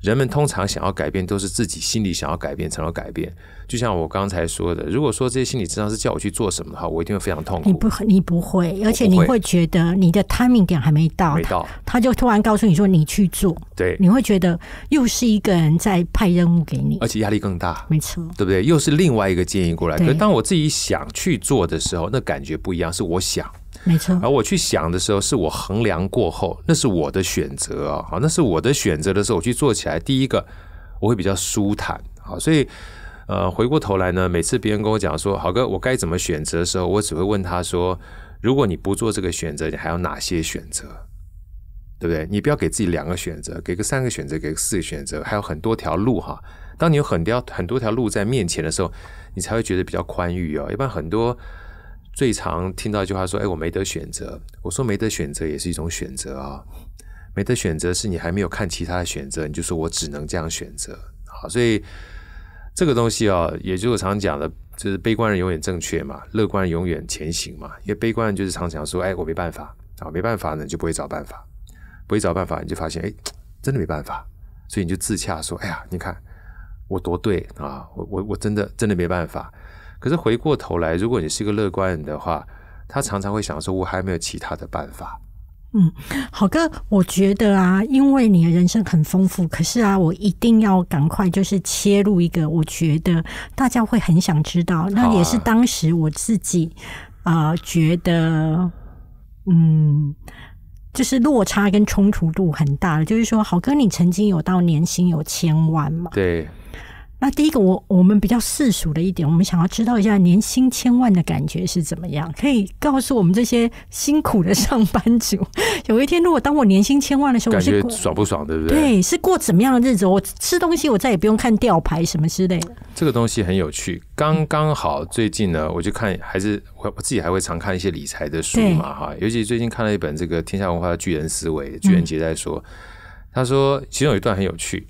人们通常想要改变，都是自己心里想要改变，才能改变。就像我刚才说的，如果说这些心理治疗是叫我去做什么的话，我一定会非常痛苦。你不，你不会，而且你会觉得你的 timing 点还没到，没到，他就突然告诉你说你去做，对，你会觉得又是一个人在派任务给你，而且压力更大，没错，对不对？又是另外一个建议过来。可是当我自己想去做的时候，那感觉不一样，是我想。没错，而我去想的时候，是我衡量过后，那是我的选择啊，好，那是我的选择的时候，我去做起来，第一个我会比较舒坦，好，所以呃，回过头来呢，每次别人跟我讲说，好哥，我该怎么选择的时候，我只会问他说，如果你不做这个选择，你还有哪些选择，对不对？你不要给自己两个选择，给个三个选择，给个四个选择，还有很多条路哈。当你有很多很多条路在面前的时候，你才会觉得比较宽裕哦。一般很多。最常听到一句话说：“哎，我没得选择。”我说：“没得选择也是一种选择啊，没得选择是你还没有看其他的选择，你就说我只能这样选择所以这个东西啊，也就是常讲的，就是悲观人永远正确嘛，乐观永远前行嘛。因为悲观就是常常说：“哎，我没办法啊，没办法呢，你就不会找办法，不会找办法，你就发现哎，真的没办法，所以你就自洽说：‘哎呀，你看我多对啊，我我我真的真的没办法。’”可是回过头来，如果你是一个乐观人的话，他常常会想说：“我还没有其他的办法。”嗯，好哥，我觉得啊，因为你的人生很丰富，可是啊，我一定要赶快就是切入一个，我觉得大家会很想知道。那也是当时我自己啊觉得，嗯，就是落差跟冲突度很大就是说，好哥，你曾经有到年薪有千万嘛？对。那第一个，我我们比较世俗的一点，我们想要知道一下年薪千万的感觉是怎么样？可以告诉我们这些辛苦的上班族，有一天如果当我年薪千万的时候，感觉爽不爽？对不对？对，是过怎么样的日子？我吃东西，我再也不用看吊牌什么之类。的。这个东西很有趣。刚刚好，最近呢，我就看，还是我我自己还会常看一些理财的书嘛，哈。尤其最近看了一本这个《天下文化》的《巨人思维》，巨人杰在说，他说其中有一段很有趣。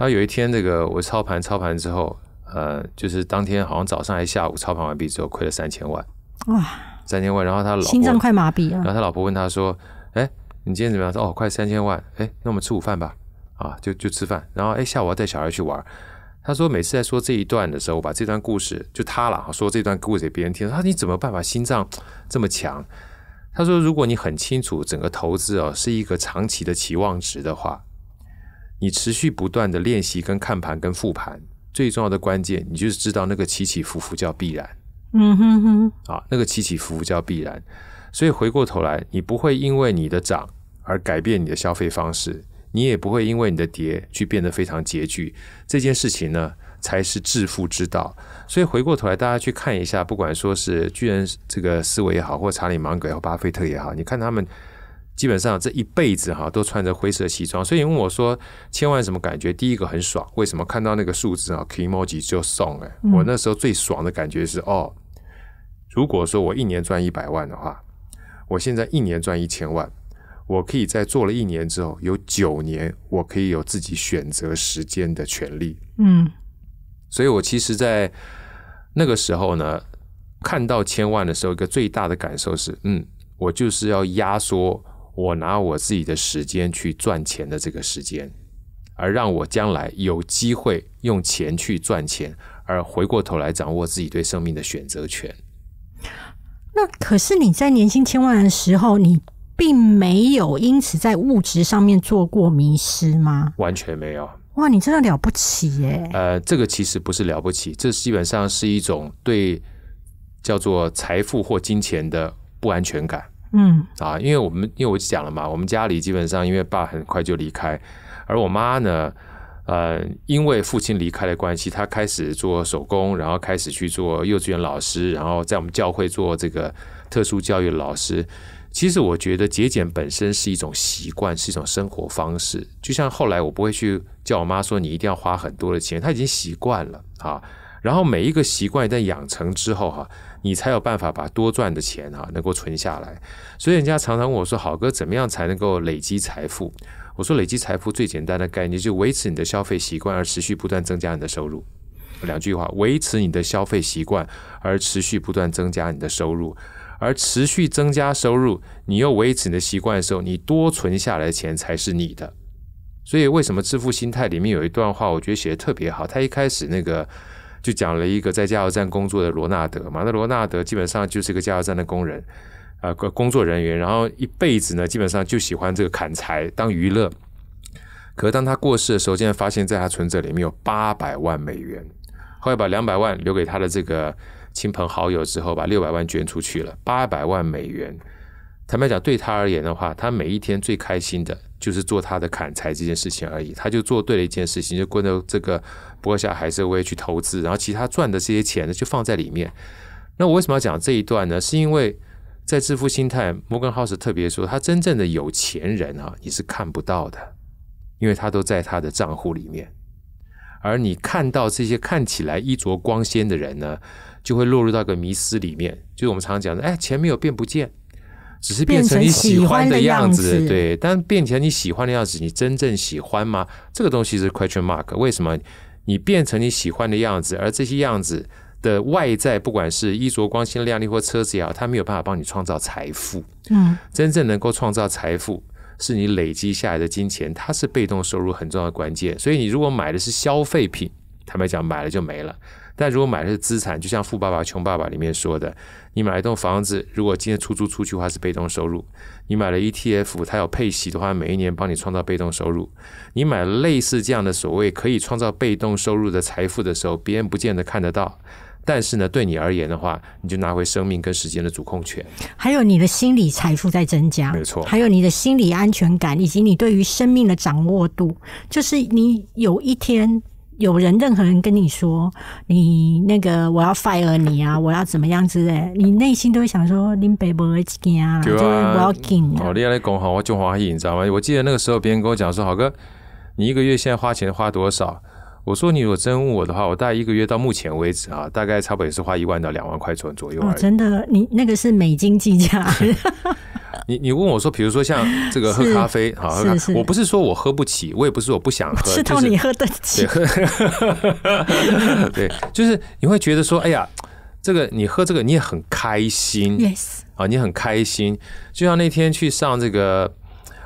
然后有一天，那个我操盘操盘之后，呃，就是当天好像早上还下午，操盘完毕之后亏了三千万，哇，三千万！然后他老心脏快麻痹了。然后他老婆问他说：“哎，你今天怎么样？”说：“哦，快三千万。”哎，那我们吃午饭吧？啊，就就吃饭。然后哎，下午要带小孩去玩。他说每次在说这一段的时候，我把这段故事就他了，说这段故事给别人听。他说你怎么办法心脏这么强？他说如果你很清楚整个投资哦是一个长期的期望值的话。你持续不断的练习跟看盘跟复盘，最重要的关键，你就是知道那个起起伏伏叫必然。嗯哼哼，啊，那个起起伏伏叫必然，所以回过头来，你不会因为你的涨而改变你的消费方式，你也不会因为你的跌去变得非常拮据，这件事情呢才是致富之道。所以回过头来，大家去看一下，不管说是巨人这个思维也好，或查理芒格好，巴菲特也好，你看他们。基本上这一辈子哈都穿着灰色西装，所以你问我说千万什么感觉？第一个很爽，为什么看到那个数字啊？KMOG 就送哎，我那时候最爽的感觉是哦，如果说我一年赚一百万的话，我现在一年赚一千万，我可以在做了一年之后，有九年我可以有自己选择时间的权利。嗯，所以我其实，在那个时候呢，看到千万的时候，一个最大的感受是，嗯，我就是要压缩。我拿我自己的时间去赚钱的这个时间，而让我将来有机会用钱去赚钱，而回过头来掌握自己对生命的选择权。那可是你在年薪千万的时候，你并没有因此在物质上面做过迷失吗？完全没有。哇，你真的了不起耶！呃，这个其实不是了不起，这基本上是一种对叫做财富或金钱的不安全感。嗯啊，因为我们因为我讲了嘛，我们家里基本上因为爸很快就离开，而我妈呢，呃，因为父亲离开的关系，她开始做手工，然后开始去做幼稚园老师，然后在我们教会做这个特殊教育老师。其实我觉得节俭本身是一种习惯，是一种生活方式。就像后来我不会去叫我妈说你一定要花很多的钱，她已经习惯了啊。然后每一个习惯在养成之后，哈，你才有办法把多赚的钱啊能够存下来。所以人家常常问我说：“好哥，怎么样才能够累积财富？”我说：“累积财富最简单的概念，就维持你的消费习惯，而持续不断增加你的收入。两句话：维持你的消费习惯，而持续不断增加你的收入。而持续增加收入，你又维持你的习惯的时候，你多存下来的钱才是你的。所以为什么《致富心态》里面有一段话，我觉得写的特别好。他一开始那个。就讲了一个在加油站工作的罗纳德，嘛。那罗纳德基本上就是一个加油站的工人，啊，工作人员，然后一辈子呢，基本上就喜欢这个砍柴当娱乐。可是当他过世的时候，竟然发现在他存折里面有八百万美元，后来把两百万留给他的这个亲朋好友之后，把六百万捐出去了，八百万美元。坦白讲，对他而言的话，他每一天最开心的。就是做他的砍柴这件事情而已，他就做对了一件事情，就跟着这个波下海瑟薇去投资，然后其他赚的这些钱呢就放在里面。那我为什么要讲这一段呢？是因为在致富心态，摩根豪斯特别说，他真正的有钱人啊，你是看不到的，因为他都在他的账户里面。而你看到这些看起来衣着光鲜的人呢，就会落入到一个迷思里面，就是我们常常讲的，哎，钱没有变不见。只是变成你喜欢的样子，对，但变成你喜欢的样子，你真正喜欢吗？这个东西是 question mark。为什么你变成你喜欢的样子，而这些样子的外在，不管是衣着光鲜亮丽或车子也好，它没有办法帮你创造财富。嗯，真正能够创造财富是你累积下来的金钱，它是被动收入很重要的关键。所以你如果买的是消费品，坦白讲，买了就没了。但如果买了资产，就像《富爸爸穷爸爸》里面说的，你买一栋房子，如果今天出租出去的话是被动收入；你买了 ETF，它有配息的话，每一年帮你创造被动收入；你买了类似这样的所谓可以创造被动收入的财富的时候，别人不见得看得到，但是呢，对你而言的话，你就拿回生命跟时间的主控权，还有你的心理财富在增加，没错，还有你的心理安全感，以及你对于生命的掌握度，就是你有一天。有人，任何人跟你说你那个我要 fire 你啊，我要怎么样子？类，你内心都会想说林北伯一家，就要我要紧。啊！你厉害的工我就好意，你知道吗？我记得那个时候，别人跟我讲说，豪哥，你一个月现在花钱花多少？我说你如果真问我的话，我大概一个月到目前为止啊，大概差不多也是花一万到两万块钱左右。真的，你那个是美金计价。*laughs* 你你问我说，比如说像 *laughs* 这个喝咖啡好喝咖啡，我不是说我喝不起，我也不是我不想喝，是都你喝得 *laughs* 起。*laughs* 对，就是你会觉得说，哎呀，这个你喝这个你也很开心，yes 啊，你很开心。就像那天去上这个，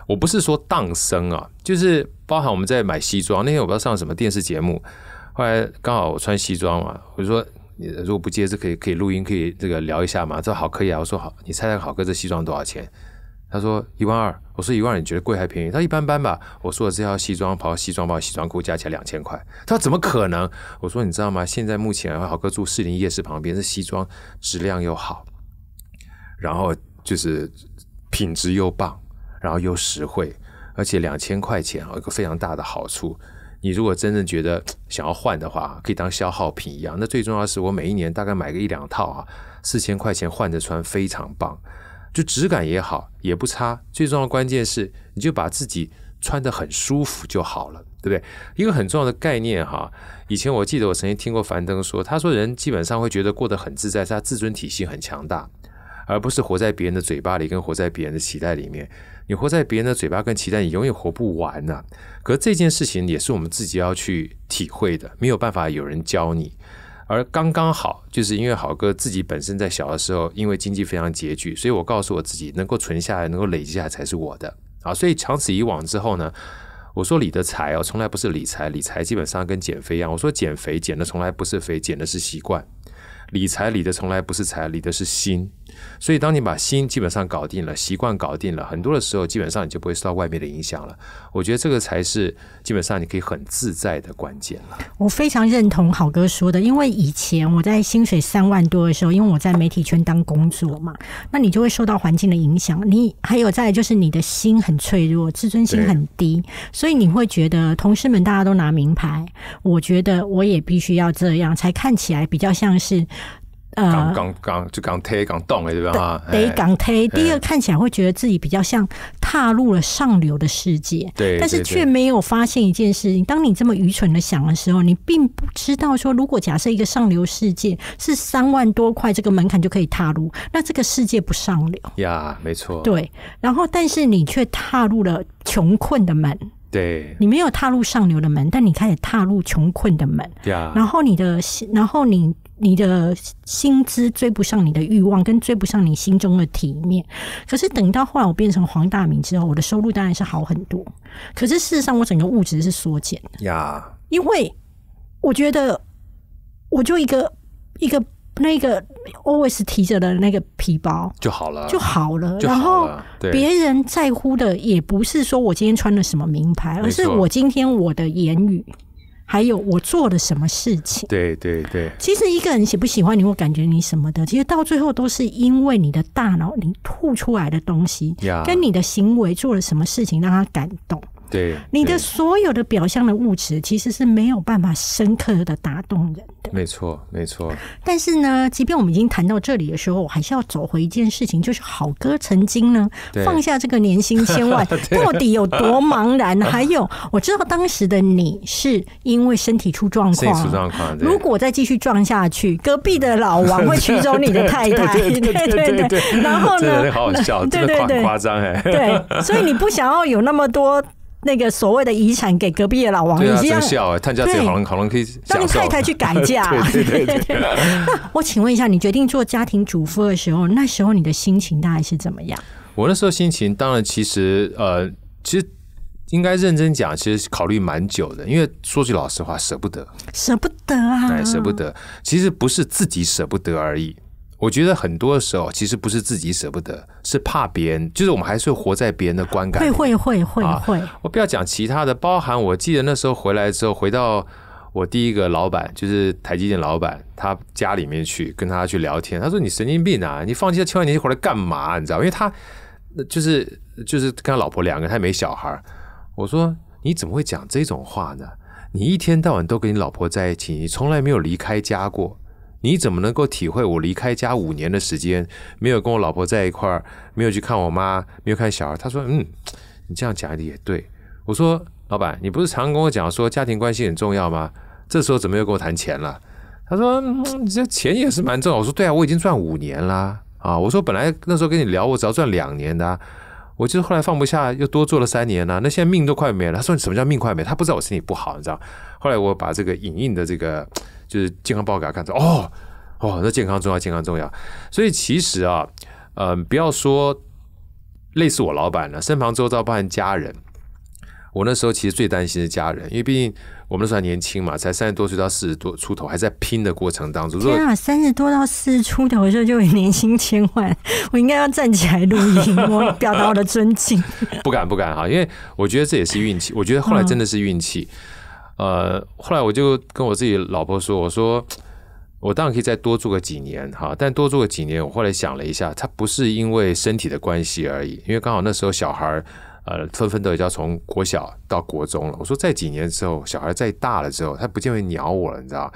我不是说荡生啊，就是包含我们在买西装那天，我不知道上什么电视节目，后来刚好我穿西装嘛，我就说。你如果不接，这可以可以录音，可以这个聊一下嘛？这好可以啊！我说好，你猜猜，好哥这西装多少钱？他说一万二。我说一万二，你觉得贵还便宜？他说一般般吧。我说我这套西装，袍、西装袍、西装裤加起来两千块。他说怎么可能？我说你知道吗？现在目前好哥住四林夜市旁边，这西装质量又好，然后就是品质又棒，然后又实惠，而且两千块钱啊，一个非常大的好处。你如果真正觉得想要换的话，可以当消耗品一样。那最重要的是，我每一年大概买个一两套啊，四千块钱换着穿非常棒，就质感也好，也不差。最重要关键是，你就把自己穿得很舒服就好了，对不对？一个很重要的概念哈，以前我记得我曾经听过樊登说，他说人基本上会觉得过得很自在，是他自尊体系很强大，而不是活在别人的嘴巴里，跟活在别人的期待里面。你活在别人的嘴巴跟期待，你永远活不完呐。可这件事情也是我们自己要去体会的，没有办法有人教你。而刚刚好，就是因为好哥自己本身在小的时候，因为经济非常拮据，所以我告诉我自己，能够存下来，能够累积下来才是我的啊。所以长此以往之后呢，我说理的财哦，从来不是理财，理财基本上跟减肥一样。我说减肥减的从来不是肥，减的是习惯。理财理的从来不是财，理的是心。所以，当你把心基本上搞定了，习惯搞定了，很多的时候，基本上你就不会受到外面的影响了。我觉得这个才是基本上你可以很自在的关键了。我非常认同好哥说的，因为以前我在薪水三万多的时候，因为我在媒体圈当工作嘛，那你就会受到环境的影响。你还有在就是你的心很脆弱，自尊心很低，所以你会觉得同事们大家都拿名牌，我觉得我也必须要这样，才看起来比较像是。呃，讲讲就讲推讲动哎，对吧？得讲推。第二看起来会觉得自己比较像踏入了上流的世界，对。但是却没有发现一件事情：当你这么愚蠢的想的时候，你并不知道说，如果假设一个上流世界是三万多块这个门槛就可以踏入，那这个世界不上流呀，没错。对。然后，但是你却踏入了穷困的门。对。你没有踏入上流的门，但你开始踏入穷困的门。然后你的，然后你。你的薪资追不上你的欲望，跟追不上你心中的体面。可是等到后来我变成黄大明之后，我的收入当然是好很多。可是事实上，我整个物质是缩减的呀。因为我觉得，我就一个一个那个 always 提着的那个皮包就好了就好了。然后别人在乎的也不是说我今天穿了什么名牌，而是我今天我的言语。还有我做了什么事情？对对对，其实一个人喜不喜欢你，或感觉你什么的，其实到最后都是因为你的大脑你吐出来的东西，跟你的行为做了什么事情让他感动。对，你的所有的表象的物质其实是没有办法深刻的打动人的。没错，没错。但是呢，即便我们已经谈到这里的时候，我还是要走回一件事情，就是好哥曾经呢放下这个年薪千万，*laughs* 到底有多茫然？*laughs* 还有，我知道当时的你是因为身体出状况，出状况。如果再继续撞下去，隔壁的老王会娶走你的太太。*laughs* 对对对对对。然后呢？好好笑，对对对，夸张哎。对，所以你不想要有那么多。那个所谓的遗产给隔壁的老王，这样笑哎，探家最好能、好能可以让你太太去改嫁。*laughs* 对对对 *laughs* 那我请问一下，你决定做家庭主妇的时候，那时候你的心情大概是怎么样？我那时候心情，当然其实呃，其实应该认真讲，其实考虑蛮久的，因为说句老实话，舍不得，舍不得啊，舍不得。其实不是自己舍不得而已。我觉得很多时候，其实不是自己舍不得，是怕别人。就是我们还是活在别人的观感。会会会会会。我不要讲其他的，包含我记得那时候回来之后，回到我第一个老板，就是台积电老板，他家里面去跟他去聊天。他说：“你神经病啊！你放弃了千万年薪回来干嘛？你知道？因为他就是就是跟他老婆两个人，他没小孩。我说你怎么会讲这种话呢？你一天到晚都跟你老婆在一起，你从来没有离开家过。”你怎么能够体会我离开家五年的时间，没有跟我老婆在一块儿，没有去看我妈，没有看小孩？他说：“嗯，你这样讲也对。”我说：“老板，你不是常跟我讲说家庭关系很重要吗？这时候怎么又跟我谈钱了？”他说：“这钱也是蛮重要。”我说：“对啊，我已经赚五年了啊！”我说：“本来那时候跟你聊，我只要赚两年的，我就是后来放不下，又多做了三年呢。那现在命都快没了，说什么叫命快没？他不知道我身体不好，你知道？后来我把这个影印的这个。”就是健康报告给他看说，哦，哦，那健康重要，健康重要。所以其实啊，嗯，不要说类似我老板了，身旁周遭包含家人。我那时候其实最担心是家人，因为毕竟我们那时候还年轻嘛，才三十多岁到四十多出头，还在拼的过程当中。天啊，三十多到四十出头的时候就有年薪千万，我应该要站起来录音，*laughs* 我表达我的尊敬。不敢不敢哈，因为我觉得这也是运气。我觉得后来真的是运气。呃，后来我就跟我自己老婆说，我说我当然可以再多住个几年哈，但多住个几年，我后来想了一下，他不是因为身体的关系而已，因为刚好那时候小孩呃纷纷都也要从国小到国中了。我说在几年之后，小孩再大了之后，他不见会鸟我了，你知道？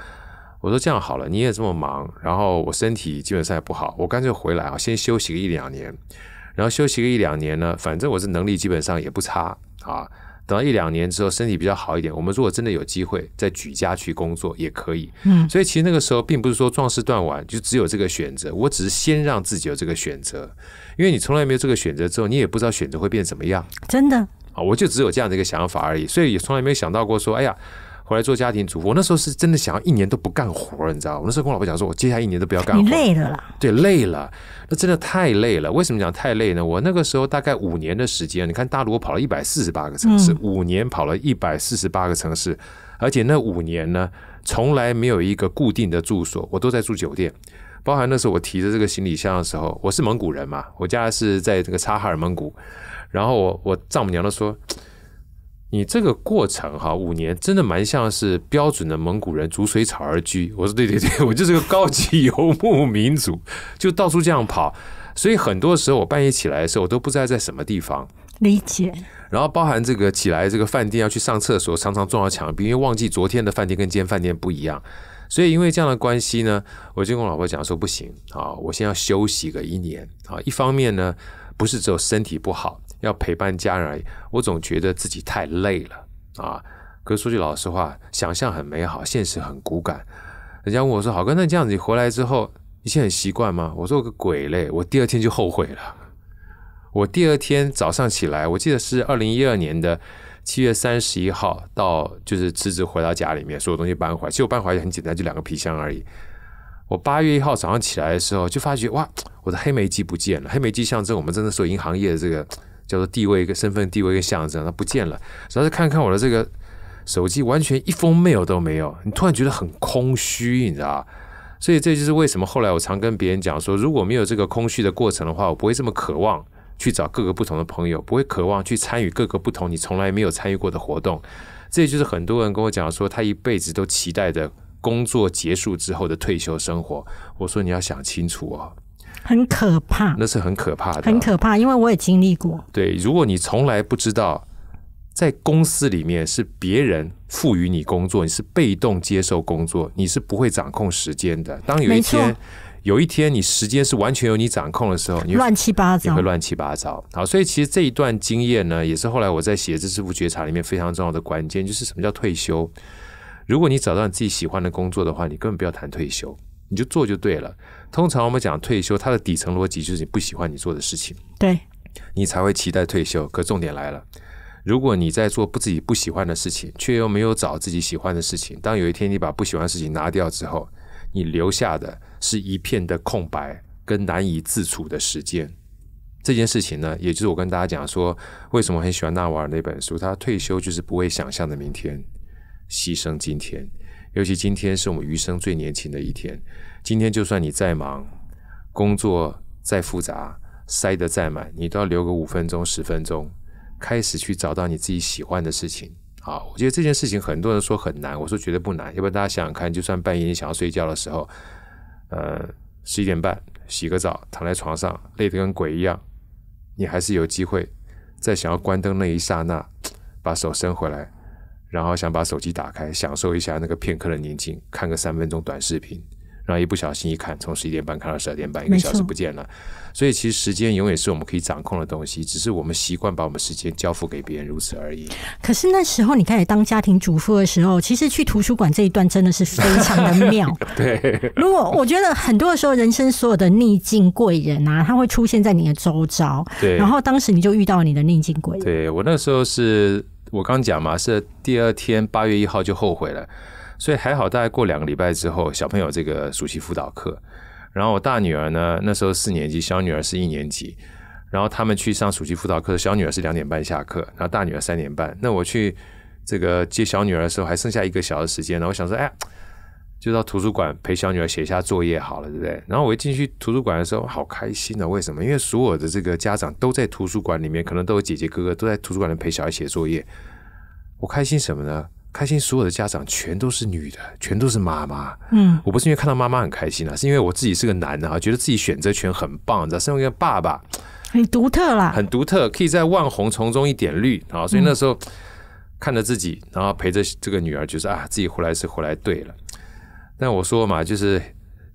我说这样好了，你也这么忙，然后我身体基本上也不好，我干脆回来啊，先休息个一两年，然后休息个一两年呢，反正我是能力基本上也不差啊。等到一两年之后，身体比较好一点，我们如果真的有机会再举家去工作，也可以。嗯，所以其实那个时候并不是说壮士断腕，就只有这个选择。我只是先让自己有这个选择，因为你从来没有这个选择之后，你也不知道选择会变怎么样。真的啊，我就只有这样的一个想法而已，所以也从来没有想到过说，哎呀。回来做家庭主妇，我那时候是真的想要一年都不干活你知道我那时候跟我老婆讲说，我接下来一年都不要干活。你累了啦？对，累了，那真的太累了。为什么讲太累呢？我那个时候大概五年的时间，你看大陆我跑了一百四十八个城市，五年跑了一百四十八个城市，而且那五年呢，从来没有一个固定的住所，我都在住酒店。包含那时候我提着这个行李箱的时候，我是蒙古人嘛，我家是在这个察哈尔蒙古，然后我我丈母娘都说。你这个过程哈，五年真的蛮像是标准的蒙古人逐水草而居。我说 *laughs* 对对对，我就是个高级游牧民族，就到处这样跑。所以很多时候我半夜起来的时候，我都不知道在什么地方。理解。然后包含这个起来这个饭店要去上厕所，常常撞到墙壁，因为忘记昨天的饭店跟今天饭店不一样。所以因为这样的关系呢，我就跟我老婆讲说不行啊，我先要休息个一年啊。一方面呢，不是只有身体不好。要陪伴家人，我总觉得自己太累了啊！可是说句老实话，想象很美好，现实很骨感。人家问我说：“好哥，那这样子回来之后，一切很习惯吗？”我说个鬼嘞！我第二天就后悔了。我第二天早上起来，我记得是二零一二年的七月三十一号到，就是辞职回到家里面，所有东西搬回来。其实我搬回来很简单，就两个皮箱而已。我八月一号早上起来的时候，就发觉哇，我的黑莓机不见了。黑莓机象征我们真的是银行业的这个。叫做地位一个身份地位一个象征，它不见了。然后再看看我的这个手机，完全一封 mail 都没有，你突然觉得很空虚，你知道所以这就是为什么后来我常跟别人讲说，如果没有这个空虚的过程的话，我不会这么渴望去找各个不同的朋友，不会渴望去参与各个不同你从来没有参与过的活动。这也就是很多人跟我讲说，他一辈子都期待的工作结束之后的退休生活。我说你要想清楚哦。很可怕，那是很可怕的，很可怕，因为我也经历过。对，如果你从来不知道在公司里面是别人赋予你工作，你是被动接受工作，你是不会掌控时间的。当有一天，有一天你时间是完全由你掌控的时候，你乱七八糟，你会乱七八糟。好，所以其实这一段经验呢，也是后来我在写《自师傅觉察》里面非常重要的关键，就是什么叫退休？如果你找到你自己喜欢的工作的话，你根本不要谈退休。你就做就对了。通常我们讲退休，它的底层逻辑就是你不喜欢你做的事情，对你才会期待退休。可重点来了，如果你在做不自己不喜欢的事情，却又没有找自己喜欢的事情，当有一天你把不喜欢的事情拿掉之后，你留下的是一片的空白跟难以自处的时间。这件事情呢，也就是我跟大家讲说，为什么很喜欢纳瓦尔那本书，他退休就是不会想象的明天，牺牲今天。尤其今天是我们余生最年轻的一天，今天就算你再忙，工作再复杂，塞得再满，你都要留个五分钟、十分钟，开始去找到你自己喜欢的事情。好，我觉得这件事情很多人说很难，我说绝对不难。要不然大家想想看，就算半夜你想要睡觉的时候，呃，十一点半洗个澡，躺在床上累得跟鬼一样，你还是有机会在想要关灯那一刹那，把手伸回来。然后想把手机打开，享受一下那个片刻的宁静，看个三分钟短视频，然后一不小心一看，从十一点半看到十二点半，一个小时不见了。所以其实时间永远是我们可以掌控的东西，只是我们习惯把我们时间交付给别人，如此而已。可是那时候你开始当家庭主妇的时候，其实去图书馆这一段真的是非常的妙。*laughs* 对，如果我觉得很多的时候，人生所有的逆境贵人啊，他会出现在你的周遭。对，然后当时你就遇到你的逆境贵人。对我那时候是。我刚讲嘛，是第二天八月一号就后悔了，所以还好，大概过两个礼拜之后，小朋友这个暑期辅导课，然后我大女儿呢那时候四年级，小女儿是一年级，然后他们去上暑期辅导课，小女儿是两点半下课，然后大女儿三点半，那我去这个接小女儿的时候还剩下一个小时时间呢，我想说，哎。就到图书馆陪小女儿写一下作业好了，对不对？然后我一进去图书馆的时候，好开心啊！为什么？因为所有的这个家长都在图书馆里面，可能都有姐姐哥哥都在图书馆里陪小孩写作业。我开心什么呢？开心所有的家长全都是女的，全都是妈妈。嗯，我不是因为看到妈妈很开心啊，是因为我自己是个男的啊，觉得自己选择权很棒，你知道身为一个爸爸，很独特啦，很独特，可以在万红丛中一点绿啊。所以那时候看着自己，然后陪着这个女儿，就是啊，自己回来是回来对了。但我说嘛，就是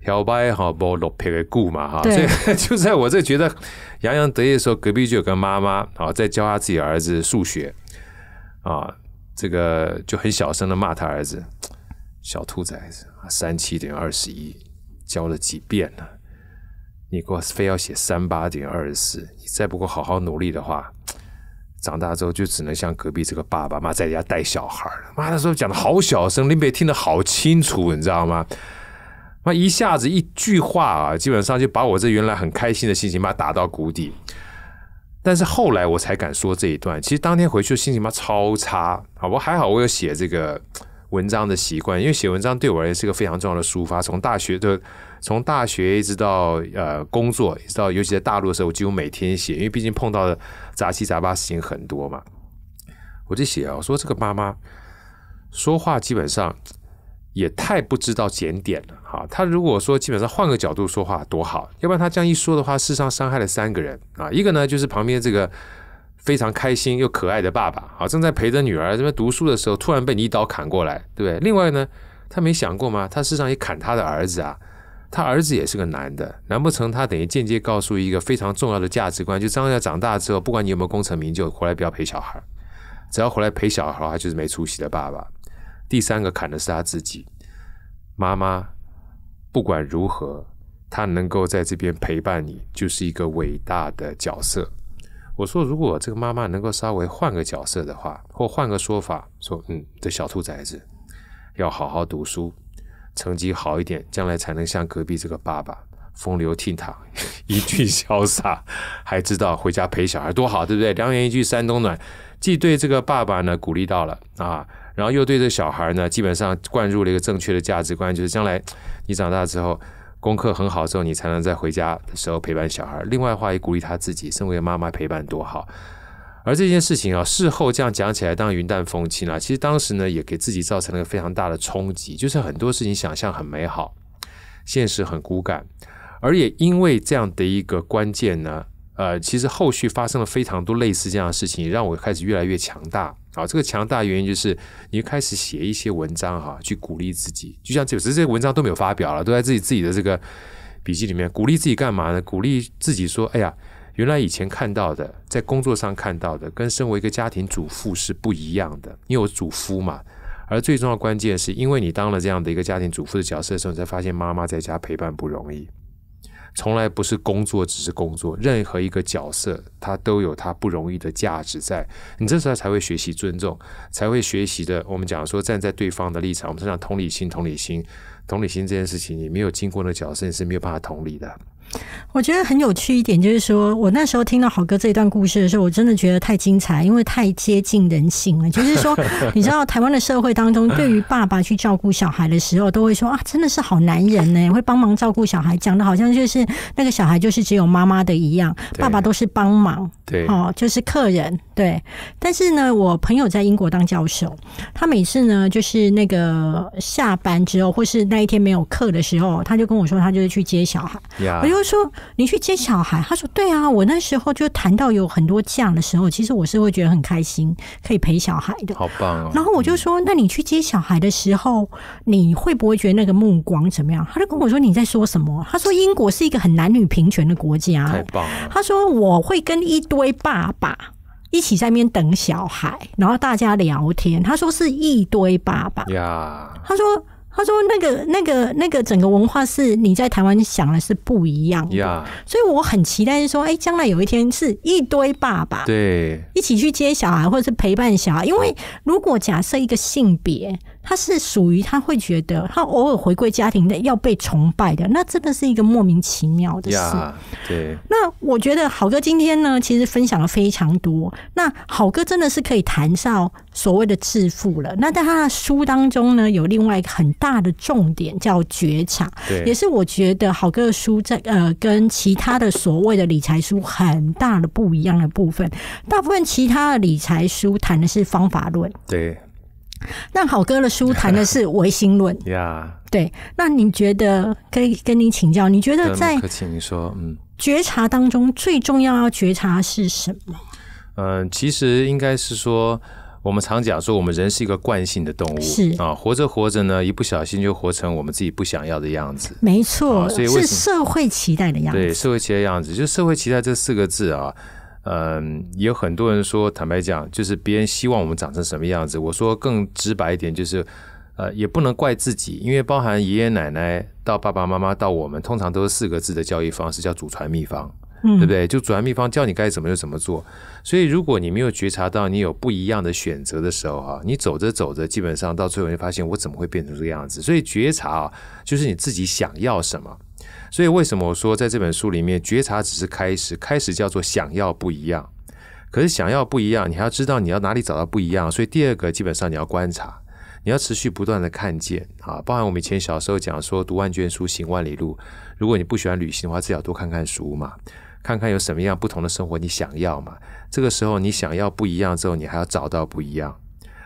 小白哈，把路撇给顾嘛哈，所以 *laughs* 就在我这觉得洋洋得意的时候，隔壁就有个妈妈啊，在教他自己儿子数学啊，这个就很小声的骂他儿子：“小兔崽子，三七等于二十一，教了几遍了，你给我非要写三八等于二十四，你再不过好好努力的话。”长大之后就只能像隔壁这个爸爸妈在家带小孩妈那时候讲的好小声，林北听得好清楚，你知道吗？妈一下子一句话啊，基本上就把我这原来很开心的心情妈打到谷底。但是后来我才敢说这一段。其实当天回去心情妈超差，好不？还好我有写这个文章的习惯，因为写文章对我而言是个非常重要的抒发。从大学的从大学一直到呃工作，一直到尤其在大陆的时候，我几乎每天写，因为毕竟碰到的。杂七杂八事情很多嘛，我就写啊，说这个妈妈说话基本上也太不知道检点了哈。她如果说基本上换个角度说话多好，要不然她这样一说的话，事实上伤害了三个人啊。一个呢就是旁边这个非常开心又可爱的爸爸啊，正在陪着女儿这边读书的时候，突然被你一刀砍过来，对不对？另外呢，他没想过吗？他事实上也砍他的儿子啊。他儿子也是个男的，难不成他等于间接告诉一个非常重要的价值观？就张家长大之后，不管你有没有功成名就，回来不要陪小孩，只要回来陪小孩，他就是没出息的爸爸。第三个砍的是他自己妈妈，不管如何，他能够在这边陪伴你，就是一个伟大的角色。我说，如果这个妈妈能够稍微换个角色的话，或换个说法，说嗯，这小兔崽子要好好读书。成绩好一点，将来才能像隔壁这个爸爸风流倜傥，*laughs* 一句潇洒，还知道回家陪小孩多好，对不对？良言一句三冬暖，既对这个爸爸呢鼓励到了啊，然后又对这小孩呢基本上灌入了一个正确的价值观，就是将来你长大之后功课很好之后，你才能在回家的时候陪伴小孩。另外的话也鼓励他自己，身为妈妈陪伴多好。而这件事情啊，事后这样讲起来，当云淡风轻了。其实当时呢，也给自己造成了一个非常大的冲击，就是很多事情想象很美好，现实很骨感。而也因为这样的一个关键呢，呃，其实后续发生了非常多类似这样的事情，让我开始越来越强大。啊，这个强大的原因就是，你开始写一些文章哈，去鼓励自己。就像有时这些文章都没有发表了，都在自己自己的这个笔记里面鼓励自己干嘛呢？鼓励自己说，哎呀。原来以前看到的，在工作上看到的，跟身为一个家庭主妇是不一样的。因为我主夫嘛，而最重要关键是因为你当了这样的一个家庭主妇的角色的时候，你才发现妈妈在家陪伴不容易。从来不是工作，只是工作。任何一个角色，它都有它不容易的价值在。你这时候才会学习尊重，才会学习的。我们讲说站在对方的立场，我们讲同理心，同理心，同理心这件事情，你没有经过那个角色，你是没有办法同理的。我觉得很有趣一点，就是说我那时候听到好哥这一段故事的时候，我真的觉得太精彩，因为太接近人性了。*laughs* 就是说，你知道台湾的社会当中，对于爸爸去照顾小孩的时候，都会说啊，真的是好男人呢，会帮忙照顾小孩，讲的好像就是那个小孩就是只有妈妈的一样，爸爸都是帮忙，对，哦，就是客人，对。但是呢，我朋友在英国当教授，他每次呢，就是那个下班之后，或是那一天没有课的时候，他就跟我说，他就是去接小孩，就说你去接小孩，他说对啊，我那时候就谈到有很多假的时候，其实我是会觉得很开心，可以陪小孩的，好棒哦。然后我就说，那你去接小孩的时候，你会不会觉得那个目光怎么样？他就跟我说你在说什么？他说英国是一个很男女平权的国家，太棒了。他说我会跟一堆爸爸一起在那边等小孩，然后大家聊天。他说是一堆爸爸呀，他说。他说：“那个、那个、那个，整个文化是你在台湾想的是不一样的，所以我很期待说，哎，将来有一天是一堆爸爸对一起去接小孩，或者是陪伴小孩，因为如果假设一个性别。”他是属于他会觉得他偶尔回归家庭的要被崇拜的，那真的是一个莫名其妙的事。对。那我觉得好哥今天呢，其实分享了非常多。那好哥真的是可以谈上所谓的致富了。那在他的书当中呢，有另外一个很大的重点叫觉察，也是我觉得好哥的书在呃跟其他的所谓的理财书很大的不一样的部分。大部分其他的理财书谈的是方法论，对。那好哥的书谈的是唯心论，呀，*laughs* 对。那你觉得可以跟你请教，你觉得在请你说，嗯，觉察当中最重要要觉察是什么？嗯，其实应该是说，我们常讲说，我们人是一个惯性的动物，是啊，活着活着呢，一不小心就活成我们自己不想要的样子。没错，所以是社会期待的样子。对，社会期待样子，就是社会期待这四个字啊。嗯，也有很多人说，坦白讲，就是别人希望我们长成什么样子。我说更直白一点，就是，呃，也不能怪自己，因为包含爷爷奶奶到爸爸妈妈到我们，通常都是四个字的教育方式，叫祖传秘方，对不对？就祖传秘方教你该怎么就怎么做。所以，如果你没有觉察到你有不一样的选择的时候，哈，你走着走着，基本上到最后就发现我怎么会变成这个样子？所以觉察啊，就是你自己想要什么。所以为什么我说在这本书里面觉察只是开始，开始叫做想要不一样，可是想要不一样，你还要知道你要哪里找到不一样。所以第二个基本上你要观察，你要持续不断的看见啊，包含我们以前小时候讲说读万卷书行万里路，如果你不喜欢旅行的话，至少多看看书嘛，看看有什么样不同的生活你想要嘛。这个时候你想要不一样之后，你还要找到不一样，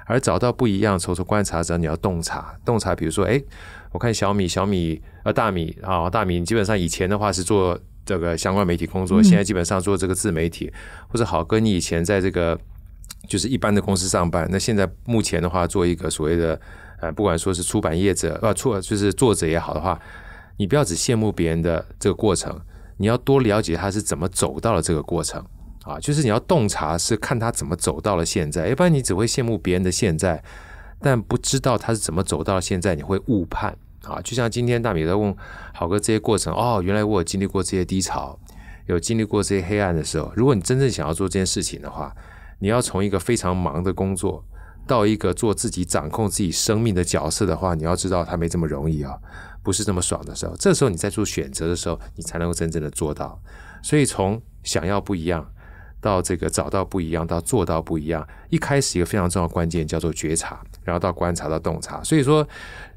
而找到不一样，从从观察者你要洞察，洞察比如说哎。我看小米，小米啊，大米啊，大米，基本上以前的话是做这个相关媒体工作，现在基本上做这个自媒体，或者好，跟你以前在这个就是一般的公司上班，那现在目前的话，做一个所谓的呃，不管说是出版业者啊，错就是作者也好的话，你不要只羡慕别人的这个过程，你要多了解他是怎么走到了这个过程啊，就是你要洞察是看他怎么走到了现在，一般你只会羡慕别人的现在。但不知道他是怎么走到现在，你会误判啊！就像今天大米在问好哥这些过程哦，原来我有经历过这些低潮，有经历过这些黑暗的时候。如果你真正想要做这件事情的话，你要从一个非常忙的工作到一个做自己掌控自己生命的角色的话，你要知道他没这么容易啊，不是这么爽的时候。这时候你在做选择的时候，你才能够真正的做到。所以从想要不一样到这个找到不一样到做到不一样，一开始一个非常重要关键叫做觉察。然后到观察到洞察，所以说，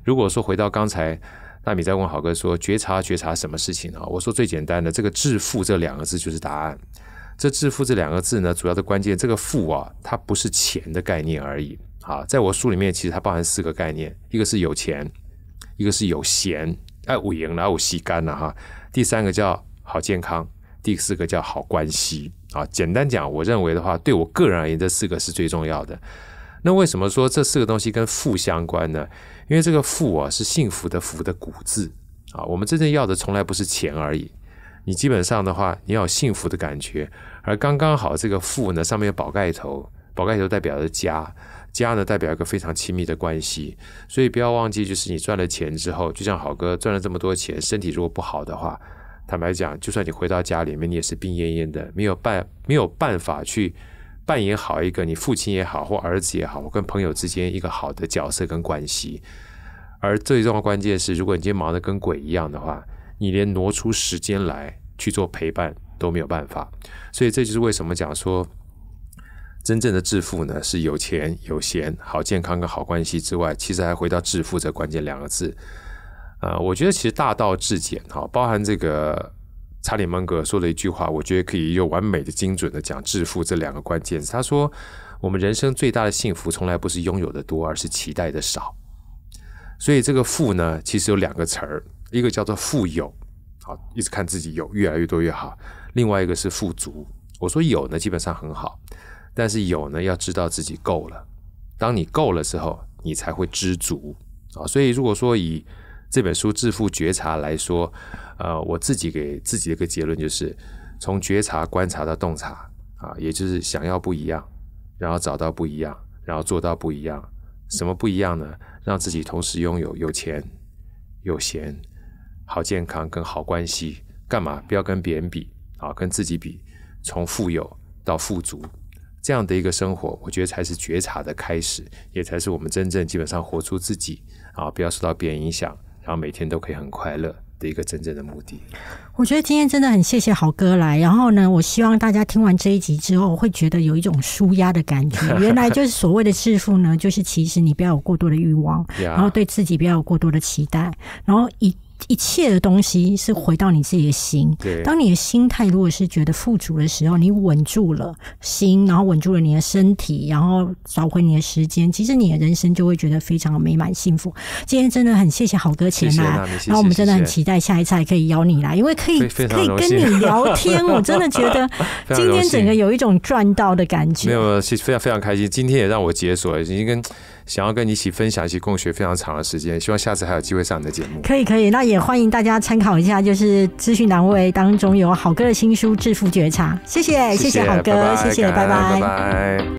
如果说回到刚才纳米在问好哥说觉察觉察什么事情啊？我说最简单的这个致富这两个字就是答案。这致富这两个字呢，主要的关键这个富啊，它不是钱的概念而已啊。在我书里面，其实它包含四个概念，一个是有钱，一个是有闲。哎，我赢了，我吸干了哈。第三个叫好健康，第四个叫好关系啊。简单讲，我认为的话，对我个人而言，这四个是最重要的。那为什么说这四个东西跟富相关呢？因为这个富啊是幸福的福的古字啊，我们真正要的从来不是钱而已。你基本上的话，你要幸福的感觉，而刚刚好这个富呢，上面有宝盖头，宝盖头代表着家，家呢代表一个非常亲密的关系。所以不要忘记，就是你赚了钱之后，就像好哥赚了这么多钱，身体如果不好的话，坦白讲，就算你回到家里面，你也是病恹恹的，没有办没有办法去。扮演好一个你父亲也好或儿子也好，我跟朋友之间一个好的角色跟关系。而最重要的关键是，如果你今天忙得跟鬼一样的话，你连挪出时间来去做陪伴都没有办法。所以这就是为什么讲说，真正的致富呢是有钱有闲、好健康跟好关系之外，其实还回到“致富”这关键两个字。呃，我觉得其实大道至简哈，包含这个。查理芒格说了一句话，我觉得可以又完美的、精准的讲“致富”这两个关键词。他说：“我们人生最大的幸福，从来不是拥有的多，而是期待的少。所以，这个‘富’呢，其实有两个词儿，一个叫做‘富有’，好，一直看自己有越来越多越好；，另外一个是‘富足’。我说有呢，基本上很好，但是有呢，要知道自己够了。当你够了之后，你才会知足啊。所以，如果说以……这本书《致富觉察》来说，呃，我自己给自己的一个结论就是，从觉察、观察到洞察，啊，也就是想要不一样，然后找到不一样，然后做到不一样。什么不一样呢？让自己同时拥有有钱、有闲、好健康跟好关系。干嘛？不要跟别人比啊，跟自己比。从富有到富足，这样的一个生活，我觉得才是觉察的开始，也才是我们真正基本上活出自己啊，不要受到别人影响。然后每天都可以很快乐的一个真正的目的。我觉得今天真的很谢谢豪哥来。然后呢，我希望大家听完这一集之后，会觉得有一种舒压的感觉。*laughs* 原来就是所谓的致富呢，就是其实你不要有过多的欲望，*laughs* 然后对自己不要有过多的期待，然后以。一切的东西是回到你自己的心。对，当你的心态如果是觉得富足的时候，你稳住了心，然后稳住了你的身体，然后找回你的时间，其实你的人生就会觉得非常美满幸福。今天真的很谢谢好哥前来，然后我们真的很期待下一次还可以邀你来，因为可以可以跟你聊天，我真的觉得 *laughs* 今天整个有一种赚到的感觉。没有，非常非常开心，今天也让我解锁了经跟。想要跟你一起分享、一起共学非常长的时间，希望下次还有机会上你的节目。可以，可以，那也欢迎大家参考一下，就是资讯栏位当中有好哥的新书《致富觉察》，谢谢，谢谢好哥，谢谢，拜拜。